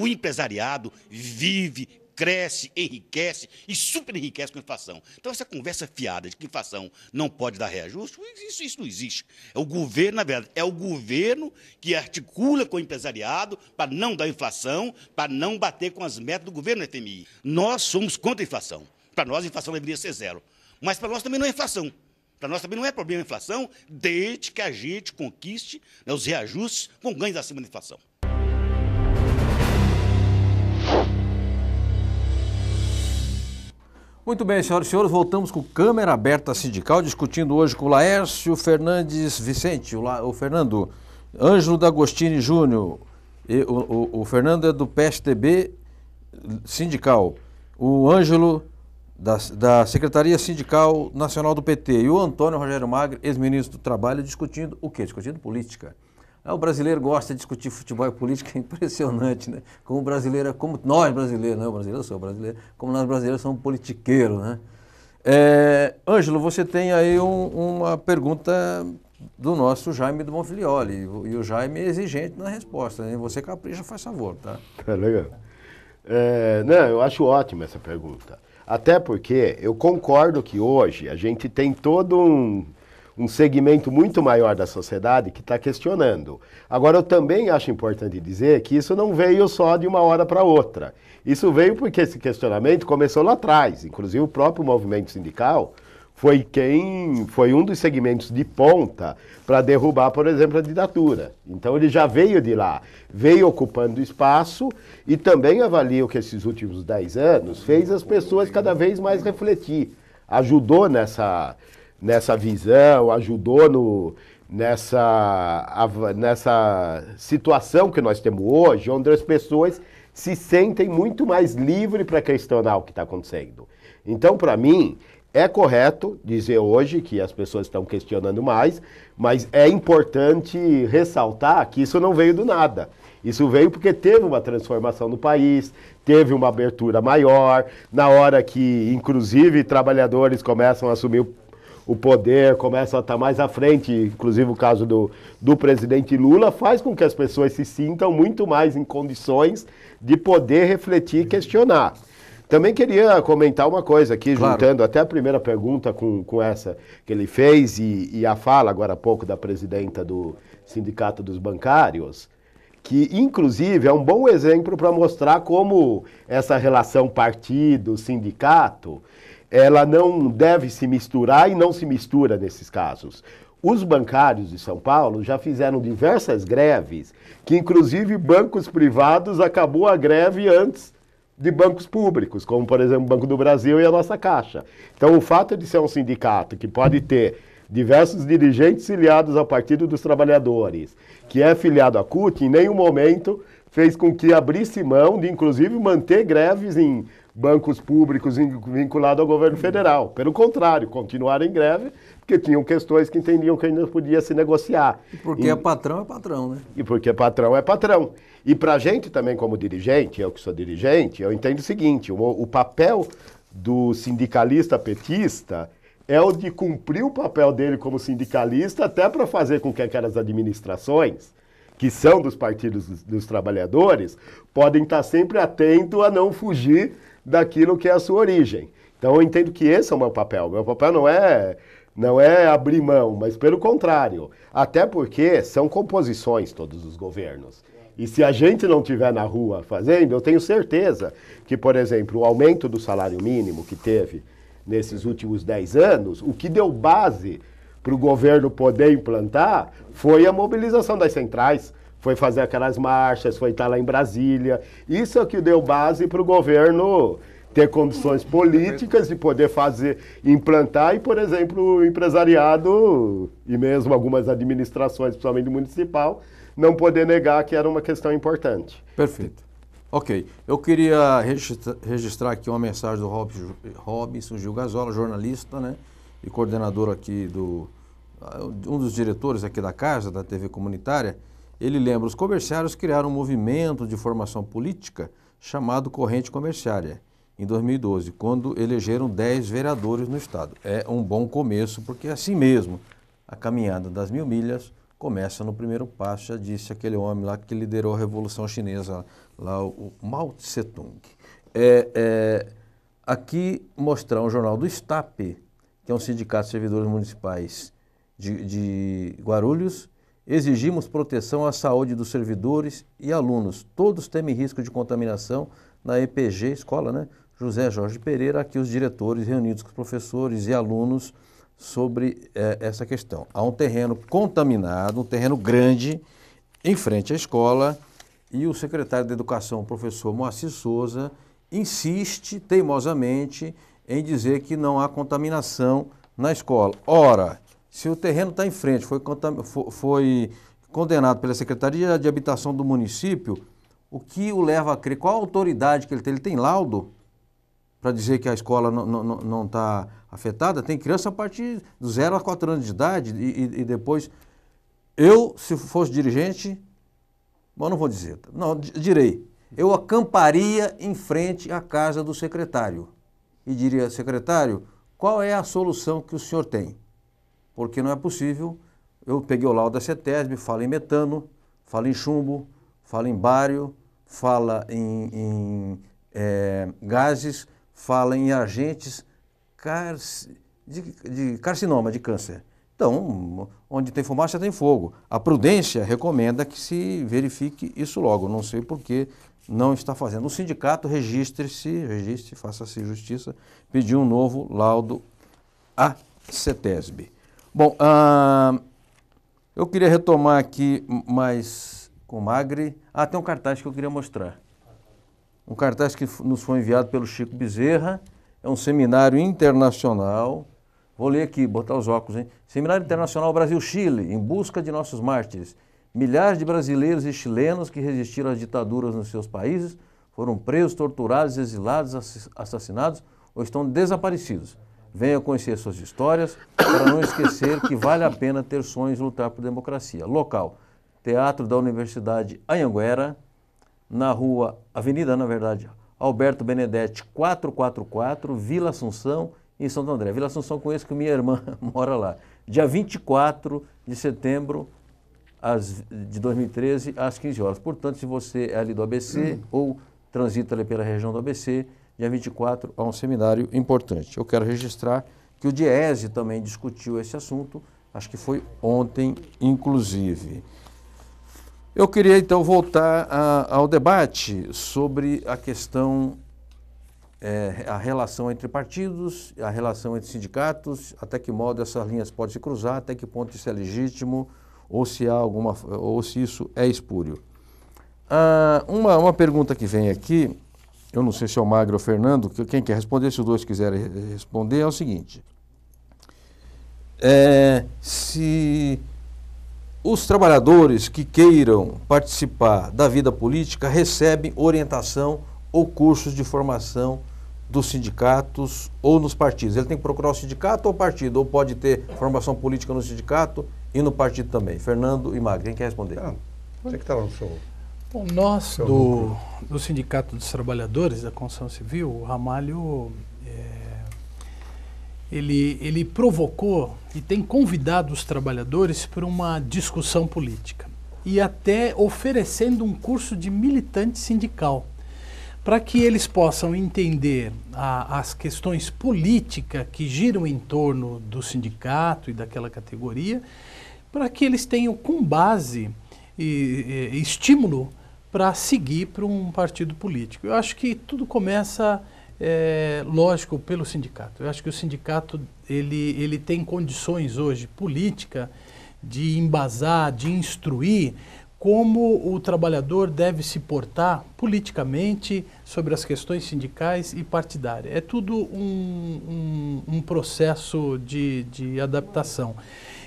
O empresariado vive, cresce, enriquece e super enriquece com a inflação. Então, essa conversa fiada de que a inflação não pode dar reajuste, isso, isso não existe. É o governo, na verdade, é o governo que articula com o empresariado para não dar inflação, para não bater com as metas do governo do né, FMI. Nós somos contra a inflação. Para nós, a inflação deveria ser zero. Mas para nós também não é inflação. Para nós também não é problema a inflação, desde que a gente conquiste né, os reajustes com ganhos acima da inflação. Muito bem, senhoras e senhores, voltamos com Câmara Aberta Sindical, discutindo hoje com o Laércio Fernandes Vicente, o, La, o Fernando Ângelo D'Agostini Júnior, o, o, o, Fernando é do PSTB Sindical, o Ângelo da, da Secretaria Sindical Nacional do PT e o Antônio Rogério Magre, ex-ministro do Trabalho, discutindo o quê? Discutindo política. Ah, o brasileiro gosta de discutir futebol e política, é impressionante, né? Como brasileira, é como nós brasileiros, não né? O brasileiro, eu sou brasileiro, como nós brasileiros somos politiqueiros, né? É, Ângelo, você tem aí um, uma pergunta do nosso Jaime do Monfilioli. E o Jaime é exigente na resposta, né? Você capricha, faz favor, tá? É legal. É, não, eu acho ótima essa pergunta. Até porque eu concordo que hoje a gente tem todo um um segmento muito maior da sociedade que está questionando. Agora, eu também acho importante dizer que isso não veio só de uma hora para outra. Isso veio porque esse questionamento começou lá atrás, inclusive o próprio movimento sindical foi quem foi um dos segmentos de ponta para derrubar, por exemplo, a ditadura. Então ele já veio de lá, veio ocupando espaço e também avalio que esses últimos dez anos fez as pessoas cada vez mais refletir, ajudou nessa nessa visão, ajudou no, nessa, nessa situação que nós temos hoje, onde as pessoas se sentem muito mais livres para questionar o que está acontecendo. Então, para mim, é correto dizer hoje que as pessoas estão questionando mais, mas é importante ressaltar que isso não veio do nada. Isso veio porque teve uma transformação no país, teve uma abertura maior, na hora que, inclusive, trabalhadores começam a assumir o poder começa a estar tá mais à frente, inclusive o caso do, do presidente Lula, faz com que as pessoas se sintam muito mais em condições de poder refletir e questionar. Também queria comentar uma coisa aqui, claro. juntando até a primeira pergunta com, com essa que ele fez e, e a fala agora há pouco da presidenta do Sindicato dos Bancários que inclusive é um bom exemplo para mostrar como essa relação partido-sindicato ela não deve se misturar e não se mistura nesses casos. Os bancários de São Paulo já fizeram diversas greves, que inclusive bancos privados acabou a greve antes de bancos públicos, como por exemplo o Banco do Brasil e a nossa Caixa. Então o fato de ser um sindicato que pode ter diversos dirigentes filiados ao Partido dos Trabalhadores, que é filiado à CUT, em nenhum momento fez com que abrisse mão de inclusive manter greves em bancos públicos vinculados ao governo federal. Pelo contrário, continuaram em greve, porque tinham questões que entendiam que ainda podia se negociar. E porque e, é patrão, é patrão, né? E porque é patrão, é patrão. E para a gente também, como dirigente, eu que sou dirigente, eu entendo o seguinte, o, o papel do sindicalista petista é o de cumprir o papel dele como sindicalista até para fazer com que aquelas administrações que são dos partidos dos, dos, trabalhadores, podem estar tá sempre atento a não fugir daquilo que é a sua origem. Então eu entendo que esse é o meu papel. Meu papel não é não é abrir mão, mas pelo contrário. Até porque são composições todos os governos. E se a gente não tiver na rua fazendo, eu tenho certeza que, por exemplo, o aumento do salário mínimo que teve nesses últimos 10 anos, o que deu base para o governo poder implantar foi a mobilização das centrais, foi fazer aquelas marchas, foi estar tá lá em Brasília. Isso é o que deu base para o governo ter condições políticas de poder fazer, implantar e, por exemplo, o empresariado e mesmo algumas administrações, principalmente municipal, não poder negar que era uma questão importante. Perfeito. Ok. Eu queria registrar aqui uma mensagem do Robson Gil Gazola, jornalista né, e coordenador aqui do... Ah, um dos diretores aqui da casa, da TV comunitária, ele lembra os comerciários criaram um movimento de formação política chamado Corrente Comerciária, em 2012, quando elegeram 10 vereadores no estado. É um bom começo, porque é assim mesmo. A caminhada das mil milhas começa no primeiro passo, já disse aquele homem lá que liderou a Revolução Chinesa, lá o Mao Tse-Tung. É, é, aqui mostrar um jornal do STAP, que é um sindicato de servidores municipais de, de Guarulhos, Exigimos proteção à saúde dos servidores e alunos. Todos temem risco de contaminação na EPG, escola, né? José Jorge Pereira, aqui os diretores reunidos com os professores e alunos sobre é, essa questão. Há um terreno contaminado, um terreno grande, em frente à escola, e o secretário de Educação, o professor Moacir Souza, insiste teimosamente em dizer que não há contaminação na escola. Ora, se o terreno está em frente, foi, foi condenado pela Secretaria de Habitação do município, o que o leva a crer? Qual a autoridade que ele tem? Ele tem laudo para dizer que a escola não está afetada? Tem criança a partir de 0 a 4 anos de idade e, e, depois. Eu, se fosse dirigente, bom, não vou dizer, tá? não, direi. Eu acamparia em frente à casa do secretário e diria: secretário, qual é a solução que o senhor tem? porque não é possível. Eu peguei o laudo da CETESB, fala em metano, fala em chumbo, fala em bário, fala em, em é, gases, fala em agentes car de, de carcinoma, de câncer. Então, onde tem fumaça tem fogo. A prudência recomenda que se verifique isso logo. Não sei por que não está fazendo. O sindicato registre-se, registre, faça-se justiça, pediu um novo laudo à CETESB. Bom, eu queria retomar aqui mais com o Magri. Ah, tem um cartaz que eu queria mostrar. Um cartaz que nos foi enviado pelo Chico Bezerra. É um seminário internacional. Vou ler aqui, botar os óculos, hein? Seminário Internacional Brasil-Chile, em busca de nossos mártires. Milhares de brasileiros e chilenos que resistiram às ditaduras nos seus países foram presos, torturados, exilados, assassinados ou estão desaparecidos. Venha conhecer suas histórias para não esquecer que vale a pena ter sonhos e lutar por democracia. Local: Teatro da Universidade Anhanguera, na rua Avenida, na verdade, Alberto Benedetti 444, Vila Assunção, em Santo André. Vila Assunção conheço que minha irmã mora lá. Dia 24 de setembro às, de 2013, às 15 horas. Portanto, se você é ali do ABC ou transita ali pela região do ABC, dia 24, a um seminário importante. Eu quero registrar que o Diese também discutiu esse assunto, acho que foi ontem, inclusive. Eu queria então voltar a, ao debate sobre a questão, é, a relação entre partidos, a relação entre sindicatos, até que modo essas linhas podem se cruzar, até que ponto isso é legítimo ou se há alguma ou se isso é espúrio. Ah, uma, uma pergunta que vem aqui eu não sei se é o Magro ou o Fernando, quem quer responder, se os dois quiserem responder, é o seguinte. É, se os trabalhadores que queiram participar da vida política recebem orientação ou cursos de formação dos sindicatos ou nos partidos. Ele tem que procurar o sindicato ou o partido, ou pode ter formação política no sindicato e no partido também. Fernando e Magro, quem quer responder? Ah, você que está lá no seu Bom, nós do, do Sindicato dos Trabalhadores da Construção Civil, o Ramalho é, ele, ele, provocou e tem convidado os trabalhadores para uma discussão política e até oferecendo um curso de militante sindical para que eles possam entender a, as questões políticas que giram em torno do sindicato e daquela categoria, para que eles tenham com base e, e estímulo para seguir para um partido político. Eu acho que tudo começa, é, lógico, pelo sindicato. Eu acho que o sindicato ele, ele tem condições hoje política de embasar, de instruir como o trabalhador deve se portar politicamente sobre as questões sindicais e partidárias. É tudo um, um, um processo de, de adaptação.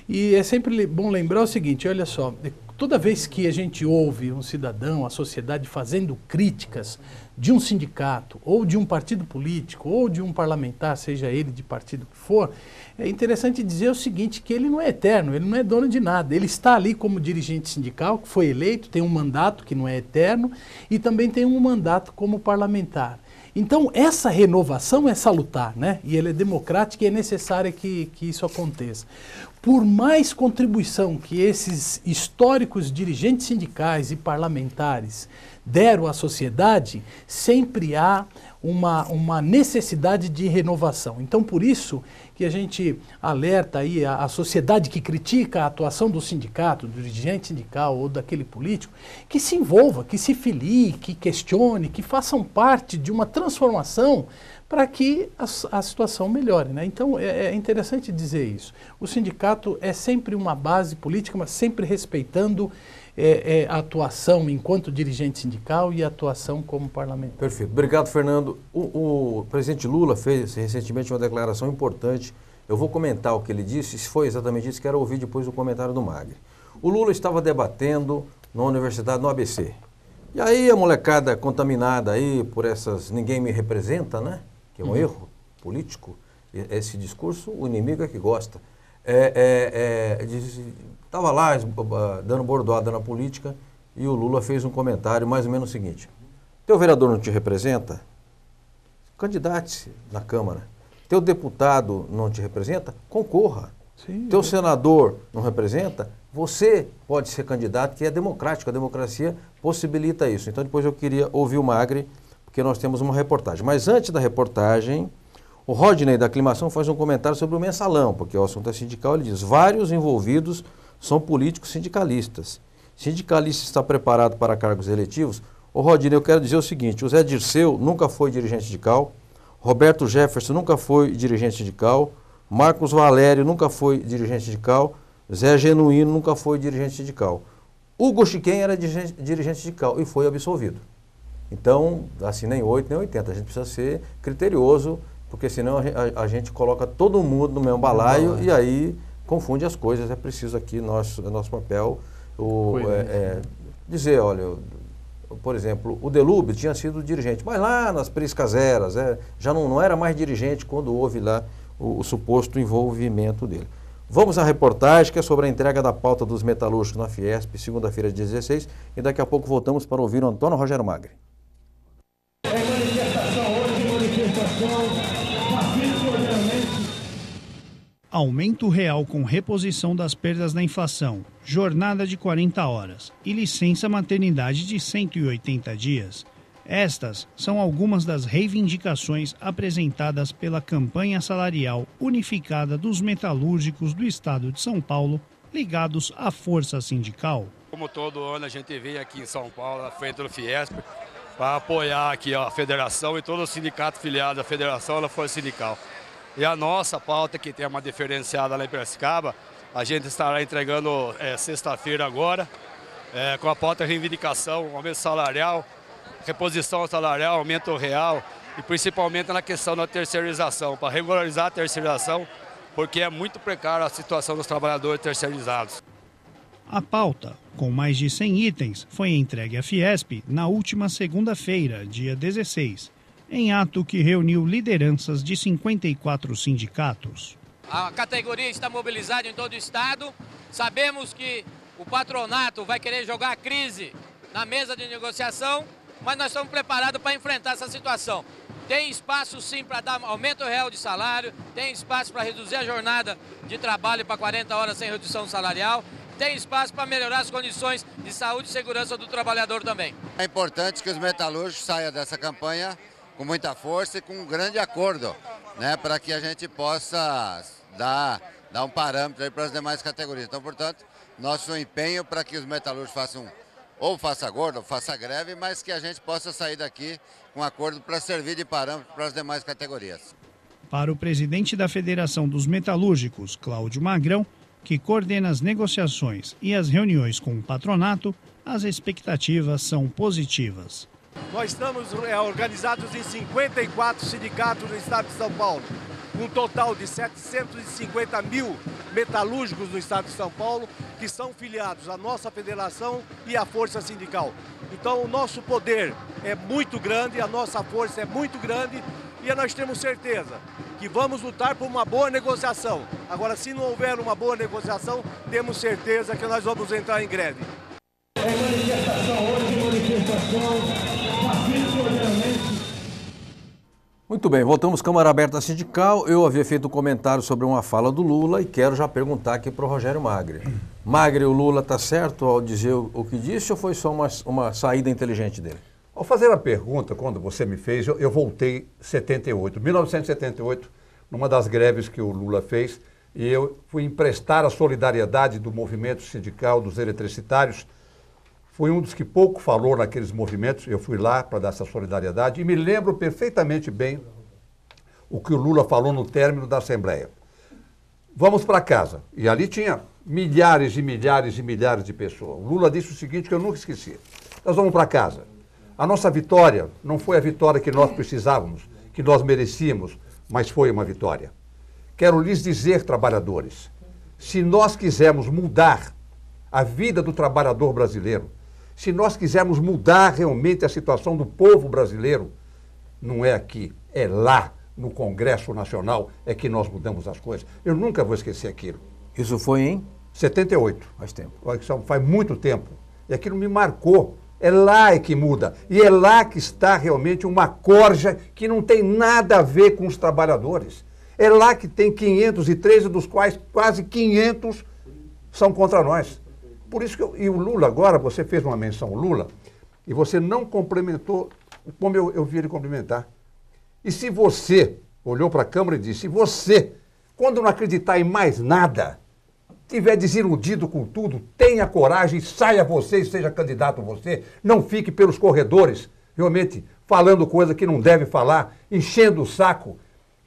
E é sempre bom lembrar o seguinte: olha só, Toda vez que a gente ouve um cidadão, a sociedade fazendo críticas de um sindicato, ou de um partido político, ou de um parlamentar, seja ele de partido que for, é interessante dizer o seguinte, que ele não é eterno, ele não é dono de nada. Ele está ali como dirigente sindical, que foi eleito, tem um mandato que não é eterno, e também tem um mandato como parlamentar. Então, essa renovação é salutar, né? E ela é democrática e é necessária que, que isso aconteça por mais contribuição que esses históricos dirigentes sindicais e parlamentares deram à sociedade, sempre há uma, uma necessidade de renovação. Então, por isso que a gente alerta aí a, a, sociedade que critica a atuação do sindicato, do dirigente sindical ou daquele político, que se envolva, que se filie, que questione, que façam parte de uma transformação para que a, a, situação melhore. Né? Então é, é, interessante dizer isso. O sindicato é sempre uma base política, mas sempre respeitando é, é, a atuação enquanto dirigente sindical e a atuação como parlamentar. Perfeito. Obrigado, Fernando. O, o presidente Lula fez recentemente uma declaração importante. Eu vou comentar o que ele disse, se foi exatamente isso, quero ouvir depois o comentário do Magre. O Lula estava debatendo na universidade, no ABC. E aí a molecada contaminada aí por essas ninguém me representa, né? que é um uhum. erro político, esse discurso, o inimigo é que gosta. É, é, é Estava lá dando bordoada na política e o Lula fez um comentário mais ou menos o seguinte: Teu vereador não te representa? Candidate-se na Câmara. Teu deputado não te representa? Concorra. Sim, Teu é. senador não representa? Você pode ser candidato, que é democrático, a democracia possibilita isso. Então, depois eu queria ouvir o Magre porque nós temos uma reportagem. Mas antes da reportagem, o Rodney da Aclimação faz um comentário sobre o mensalão, porque o assunto é sindical. Ele diz: vários envolvidos são políticos sindicalistas. Sindicalista está preparado para cargos eletivos? O Rodney, eu quero dizer o seguinte: o Zé Dirceu nunca foi dirigente sindical, Roberto Jefferson nunca foi dirigente sindical, Marcos Valério nunca foi dirigente sindical, Zé Genuíno nunca foi dirigente sindical. Hugo Chiquen era dirigente sindical e foi absolvido. Então, assim, nem 8, nem 80. A gente precisa ser criterioso, porque senão a, a gente coloca todo mundo no mesmo balaio e aí confunde as coisas. É preciso aqui, nosso, é nosso papel, o, é, né? é, dizer, olha, por exemplo, o Delube tinha sido dirigente, mas lá nas Priscas Eras, é, já não, não, era mais dirigente quando houve lá o, o, suposto envolvimento dele. Vamos à reportagem que é sobre a entrega da pauta dos metalúrgicos na Fiesp, segunda-feira, 16, e daqui a pouco voltamos para ouvir o Antônio Rogério Magre. aumento real com reposição das perdas da inflação, jornada de 40 horas e licença maternidade de 180 dias. Estas são algumas das reivindicações apresentadas pela campanha salarial unificada dos metalúrgicos do estado de São Paulo, ligados à força sindical. Como todo ano a gente vem aqui em São Paulo, na frente do Fiesp, para apoiar aqui a federação e todo o sindicato filiado à federação, ela foi sindical. E a nossa pauta, que tem uma diferenciada lá em Piracicaba, a gente estará entregando é, sexta-feira agora, é, com a pauta reivindicação, aumento salarial, reposição salarial, aumento real e principalmente na questão da terceirização, para regularizar a terceirização, porque é muito precária a situação dos trabalhadores terceirizados. A pauta, com mais de 100 itens, foi entregue à Fiesp na última segunda-feira, dia 16 em ato que reuniu lideranças de 54 sindicatos. A categoria está mobilizada em todo o estado. Sabemos que o patronato vai querer jogar a crise na mesa de negociação, mas nós estamos preparados para enfrentar essa situação. Tem espaço sim para dar aumento real de salário, tem espaço para reduzir a jornada de trabalho para 40 horas sem redução salarial, tem espaço para melhorar as condições de saúde e segurança do trabalhador também. É importante que os metalúrgicos saiam dessa campanha com muita força e com um grande acordo, né, para que a gente possa dar, dar um parâmetro para as demais categorias. Então, portanto, nosso empenho para que os metalúrgicos façam ou faça gordo, ou faça greve, mas que a gente possa sair daqui com acordo para servir de parâmetro para as demais categorias. Para o presidente da Federação dos Metalúrgicos, Cláudio Magrão, que coordena as negociações e as reuniões com o patronato, as expectativas são positivas. Nós estamos é, organizados em 54 sindicatos no estado de São Paulo, um total de 750 mil metalúrgicos no estado de São Paulo que são filiados à nossa federação e à força sindical. Então o nosso poder é muito grande, a nossa força é muito grande e nós temos certeza que vamos lutar por uma boa negociação. Agora, se não houver uma boa negociação, temos certeza que nós vamos entrar em greve. É manifestação hoje, manifestação pacífica Muito bem, voltamos Câmara Aberta Sindical. Eu havia feito um comentário sobre uma fala do Lula e quero já perguntar aqui para o Rogério Magre. Magre, o Lula está certo ao dizer o que disse ou foi só uma, uma saída inteligente dele? Ao fazer a pergunta, quando você me fez, eu, eu voltei 78, 1978, numa das greves que o Lula fez, e eu fui emprestar a solidariedade do movimento sindical dos eletricitários foi um dos que pouco falou naqueles movimentos. Eu fui lá para dar essa solidariedade e me lembro perfeitamente bem o que o Lula falou no término da Assembleia. Vamos para casa. E ali tinha milhares e milhares e milhares de pessoas. O Lula disse o seguinte que eu nunca esqueci: Nós vamos para casa. A nossa vitória não foi a vitória que nós precisávamos, que nós merecíamos, mas foi uma vitória. Quero lhes dizer, trabalhadores, se nós quisermos mudar a vida do trabalhador brasileiro, se nós quisermos mudar realmente a situação do povo brasileiro, não é aqui, é lá, no Congresso Nacional, é que nós mudamos as coisas. Eu nunca vou esquecer aquilo. Isso foi em? 78. Faz tempo. Faz muito tempo. E aquilo me marcou. É lá é que muda. E é lá que está realmente uma corja que não tem nada a ver com os trabalhadores. É lá que tem 513, dos quais quase 500 são contra nós. Por isso que eu, e o Lula agora, você fez uma menção ao Lula, e você não complementou como eu, eu vi ele cumprimentar. E se você olhou para a Câmara e disse, se você, quando não acreditar em mais nada, tiver desiludido com tudo, tenha coragem, saia você e seja candidato você, não fique pelos corredores, realmente falando coisa que não deve falar, enchendo o saco,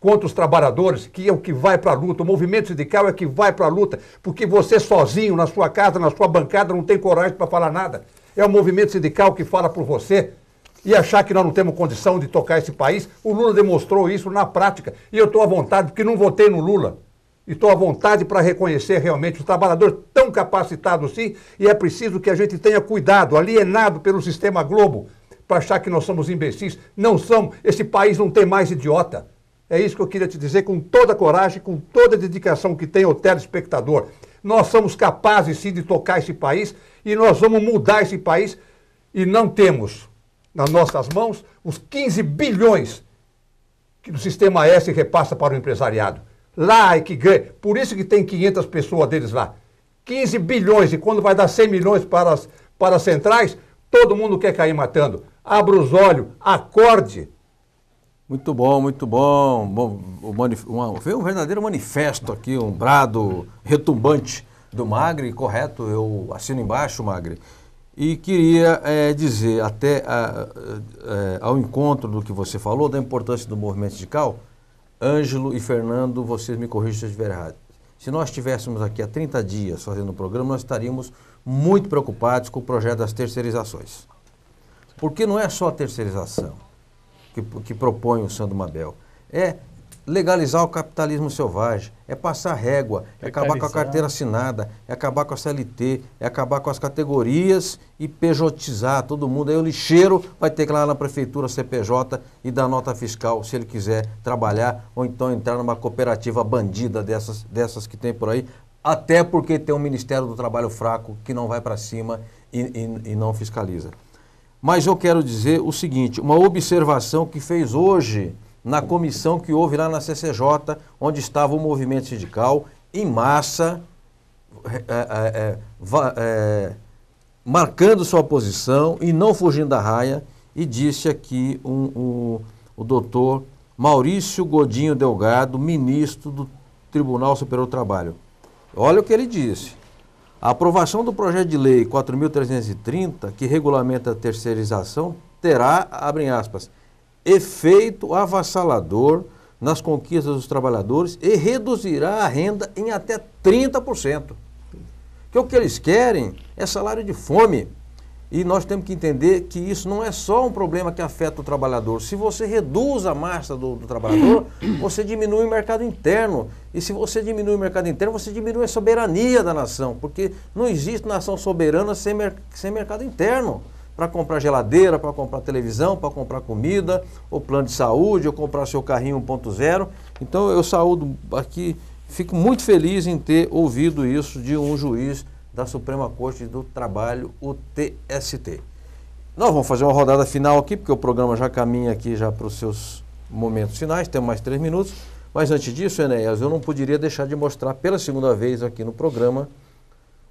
contra os trabalhadores, que é o que vai para a luta, o movimento sindical é que vai para a luta, porque você sozinho, na sua casa, na sua bancada, não tem coragem para falar nada. É o movimento sindical que fala por você e achar que nós não temos condição de tocar esse país. O Lula demonstrou isso na prática. E eu estou à vontade, porque não votei no Lula. E estou à vontade para reconhecer realmente os trabalhadores tão capacitados sim, e é preciso que a gente tenha cuidado, alienado pelo sistema Globo, para achar que nós somos imbecis. Não somos. Esse país não tem mais idiota. É isso que eu queria te dizer com toda coragem, com toda dedicação que tem o telespectador. Nós somos capazes sim de tocar esse país e nós vamos mudar esse país e não temos nas nossas mãos os 15 bilhões que o sistema S repassa para o empresariado. Lá é que ganha. Por isso que tem 500 pessoas deles lá. 15 bilhões e quando vai dar 100 milhões para as, para as centrais, todo mundo quer cair matando. Abra os olhos, acorde. Muito bom, muito bom. bom uma, foi um verdadeiro manifesto aqui, um brado retumbante do Magre, correto, eu assino embaixo, Magre. E queria é, dizer, até a, é, é, ao encontro do que você falou, da importância do movimento sindical, Ângelo e Fernando, vocês me corrijam se eu estiver errado. Se nós estivéssemos aqui há 30 dias fazendo o programa, nós estaríamos muito preocupados com o projeto das terceirizações. Porque não é só a terceirização que, que propõe o Sandro Mabel. É legalizar o capitalismo selvagem, é passar régua, é acabar com a carteira assinada, é acabar com a CLT, é acabar com as categorias e pejotizar todo mundo. Aí o lixeiro vai ter que ir lá na prefeitura CPJ e dar nota fiscal se ele quiser trabalhar ou então entrar numa cooperativa bandida dessas, dessas que tem por aí, até porque tem um Ministério do Trabalho fraco que não vai para cima e, e, e não fiscaliza. Mas eu quero dizer o seguinte, uma observação que fez hoje na comissão que houve lá na CCJ, onde estava o movimento sindical em massa, é, é, é, marcando sua posição e não fugindo da raia, e disse aqui um, um, o doutor Maurício Godinho Delgado, ministro do Tribunal Superior do Trabalho. Olha o que ele disse. A aprovação do projeto de lei 4.330, que regulamenta a terceirização, terá, abre aspas, efeito avassalador nas conquistas dos trabalhadores e reduzirá a renda em até 30%. Que o que eles querem é salário de fome. E nós temos que entender que isso não é só um problema que afeta o trabalhador. Se você reduz a massa do, do, trabalhador, você diminui o mercado interno. E se você diminui o mercado interno, você diminui a soberania da nação. Porque não existe nação soberana sem, mer sem mercado interno. Para comprar geladeira, para comprar televisão, para comprar comida, ou plano de saúde, ou comprar seu carrinho 1.0. Então eu saúdo aqui, fico muito feliz em ter ouvido isso de um juiz da Suprema Corte do Trabalho, o TST. Nós vamos fazer uma rodada final aqui, porque o programa já caminha aqui já para os seus momentos finais, temos mais três minutos. Mas antes disso, Enéas, eu não poderia deixar de mostrar pela segunda vez aqui no programa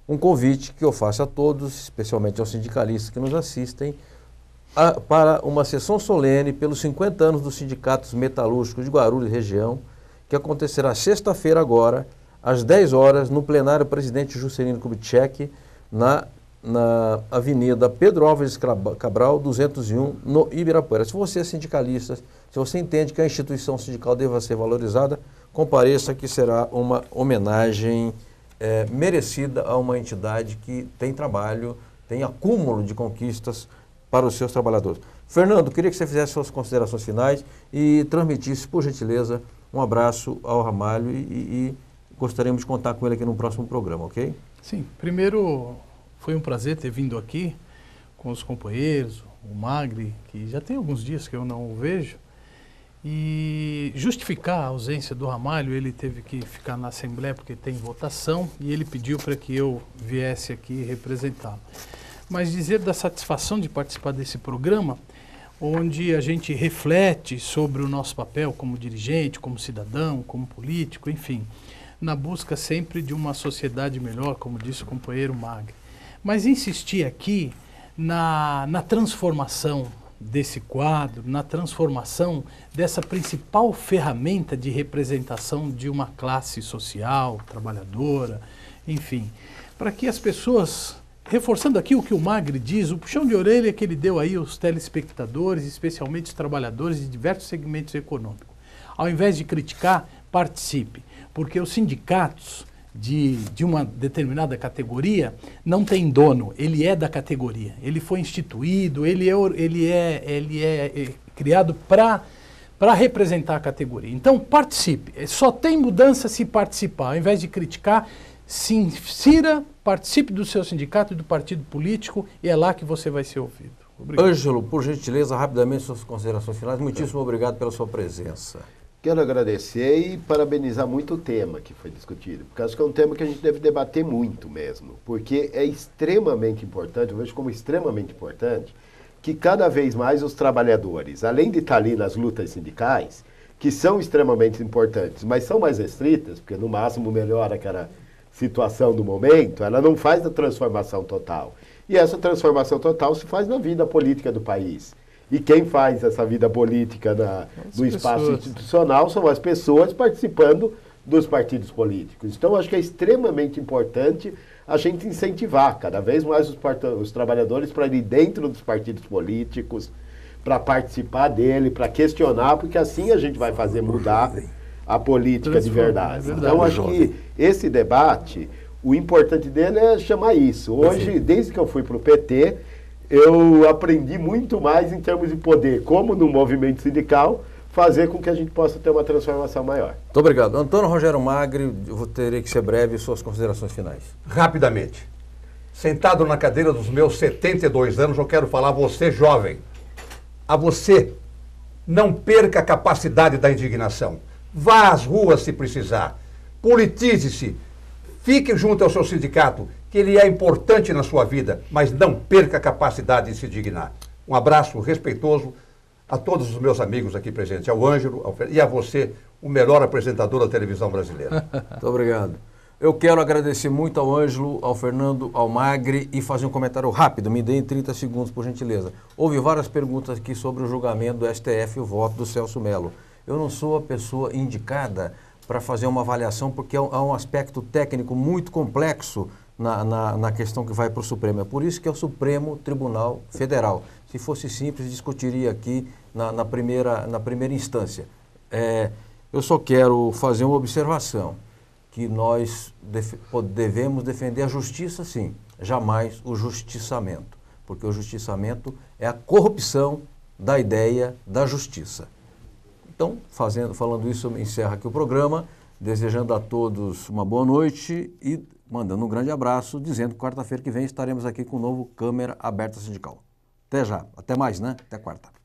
um convite que eu faço a todos, especialmente aos sindicalistas que nos assistem, a, para uma sessão solene pelos 50 anos dos sindicatos metalúrgicos de Guarulhos e região, que acontecerá sexta-feira agora, às 10 horas, no plenário presidente Juscelino Kubitschek, na, na Avenida Pedro Álvares Cabral, 201, no Ibirapuera. Se você é sindicalista, se você entende que a instituição sindical deva ser valorizada, compareça que será uma homenagem é, merecida a uma entidade que tem trabalho, tem acúmulo de conquistas para os seus trabalhadores. Fernando, queria que você fizesse suas considerações finais e transmitisse, por gentileza, um abraço ao Ramalho e, e gostaríamos de contar com ele aqui no próximo programa, ok? Sim. Primeiro, foi um prazer ter vindo aqui com os companheiros, o Magri, que já tem alguns dias que eu não o vejo, e justificar a ausência do Ramalho, ele teve que ficar na Assembleia porque tem votação e ele pediu para que eu viesse aqui representá-lo. Mas dizer da satisfação de participar desse programa, onde a gente reflete sobre o nosso papel como dirigente, como cidadão, como político, enfim na busca sempre de uma sociedade melhor, como disse o companheiro Mag. Mas insistir aqui na, na transformação desse quadro, na transformação dessa principal ferramenta de representação de uma classe social, trabalhadora, enfim, para que as pessoas, reforçando aqui o que o Magri diz, o puxão de orelha que ele deu aí aos telespectadores, especialmente os trabalhadores de diversos segmentos econômicos, ao invés de criticar, participe porque os sindicatos de, de uma determinada categoria não tem dono, ele é da categoria, ele foi instituído, ele é, ele é, ele é, é criado para para representar a categoria. Então participe, é, só tem mudança se participar, ao invés de criticar, se insira, participe do seu sindicato e do partido político e é lá que você vai ser ouvido. Obrigado. Ângelo, por gentileza, rapidamente suas considerações finais. Muitíssimo obrigado pela sua presença. Quero agradecer e parabenizar muito o tema que foi discutido, porque acho que é um tema que a gente deve debater muito mesmo, porque é extremamente importante, eu vejo como extremamente importante, que cada vez mais os trabalhadores, além de estar ali nas lutas sindicais, que são extremamente importantes, mas são mais restritas, porque no máximo melhora aquela situação do momento, ela não faz a transformação total. E essa transformação total se faz na vida política do país. E quem faz essa vida política na, no espaço pessoas. institucional são as pessoas participando dos partidos políticos. Então, acho que é extremamente importante a gente incentivar cada vez mais os, os trabalhadores para ir dentro dos partidos políticos, para participar dele, para questionar, porque assim a gente vai fazer mudar a política de verdade. É então, acho que esse debate, o importante dele é chamar isso. Hoje, desde que eu fui para o PT, eu aprendi muito mais em termos de poder, como no movimento sindical, fazer com que a gente possa ter uma transformação maior. Muito obrigado. Antônio Rogério Magre, eu vou ter que ser breve, suas considerações finais. Rapidamente. Sentado na cadeira dos meus 72 anos, eu quero falar a você, jovem, a você, não perca a capacidade da indignação. Vá às ruas se precisar. Politize-se. Fique junto ao seu sindicato que ele é importante na sua vida, mas não perca a capacidade de se dignar. Um abraço respeitoso a todos os meus amigos aqui presentes, ao Ângelo ao e a você, o melhor apresentador da televisão brasileira. Muito obrigado. Eu quero agradecer muito ao Ângelo, ao Fernando, ao Magre e fazer um comentário rápido. Me deem 30 segundos, por gentileza. Houve várias perguntas aqui sobre o julgamento do STF e o voto do Celso Melo. Eu não sou a pessoa indicada para fazer uma avaliação, porque há é é um aspecto técnico muito complexo na, na, na, questão que vai para o Supremo. É por isso que é o Supremo Tribunal Federal. Se fosse simples, discutiria aqui na, na primeira, na primeira instância. É, eu só quero fazer uma observação, que nós def devemos defender a justiça, sim, jamais o justiçamento, porque o justiçamento é a corrupção da ideia da justiça. Então, fazendo, falando isso, eu encerro aqui o programa, desejando a todos uma boa noite e mandando um grande abraço, dizendo que quarta-feira que vem estaremos aqui com o novo câmera Aberta Sindical. Até já, até mais, né? Até quarta.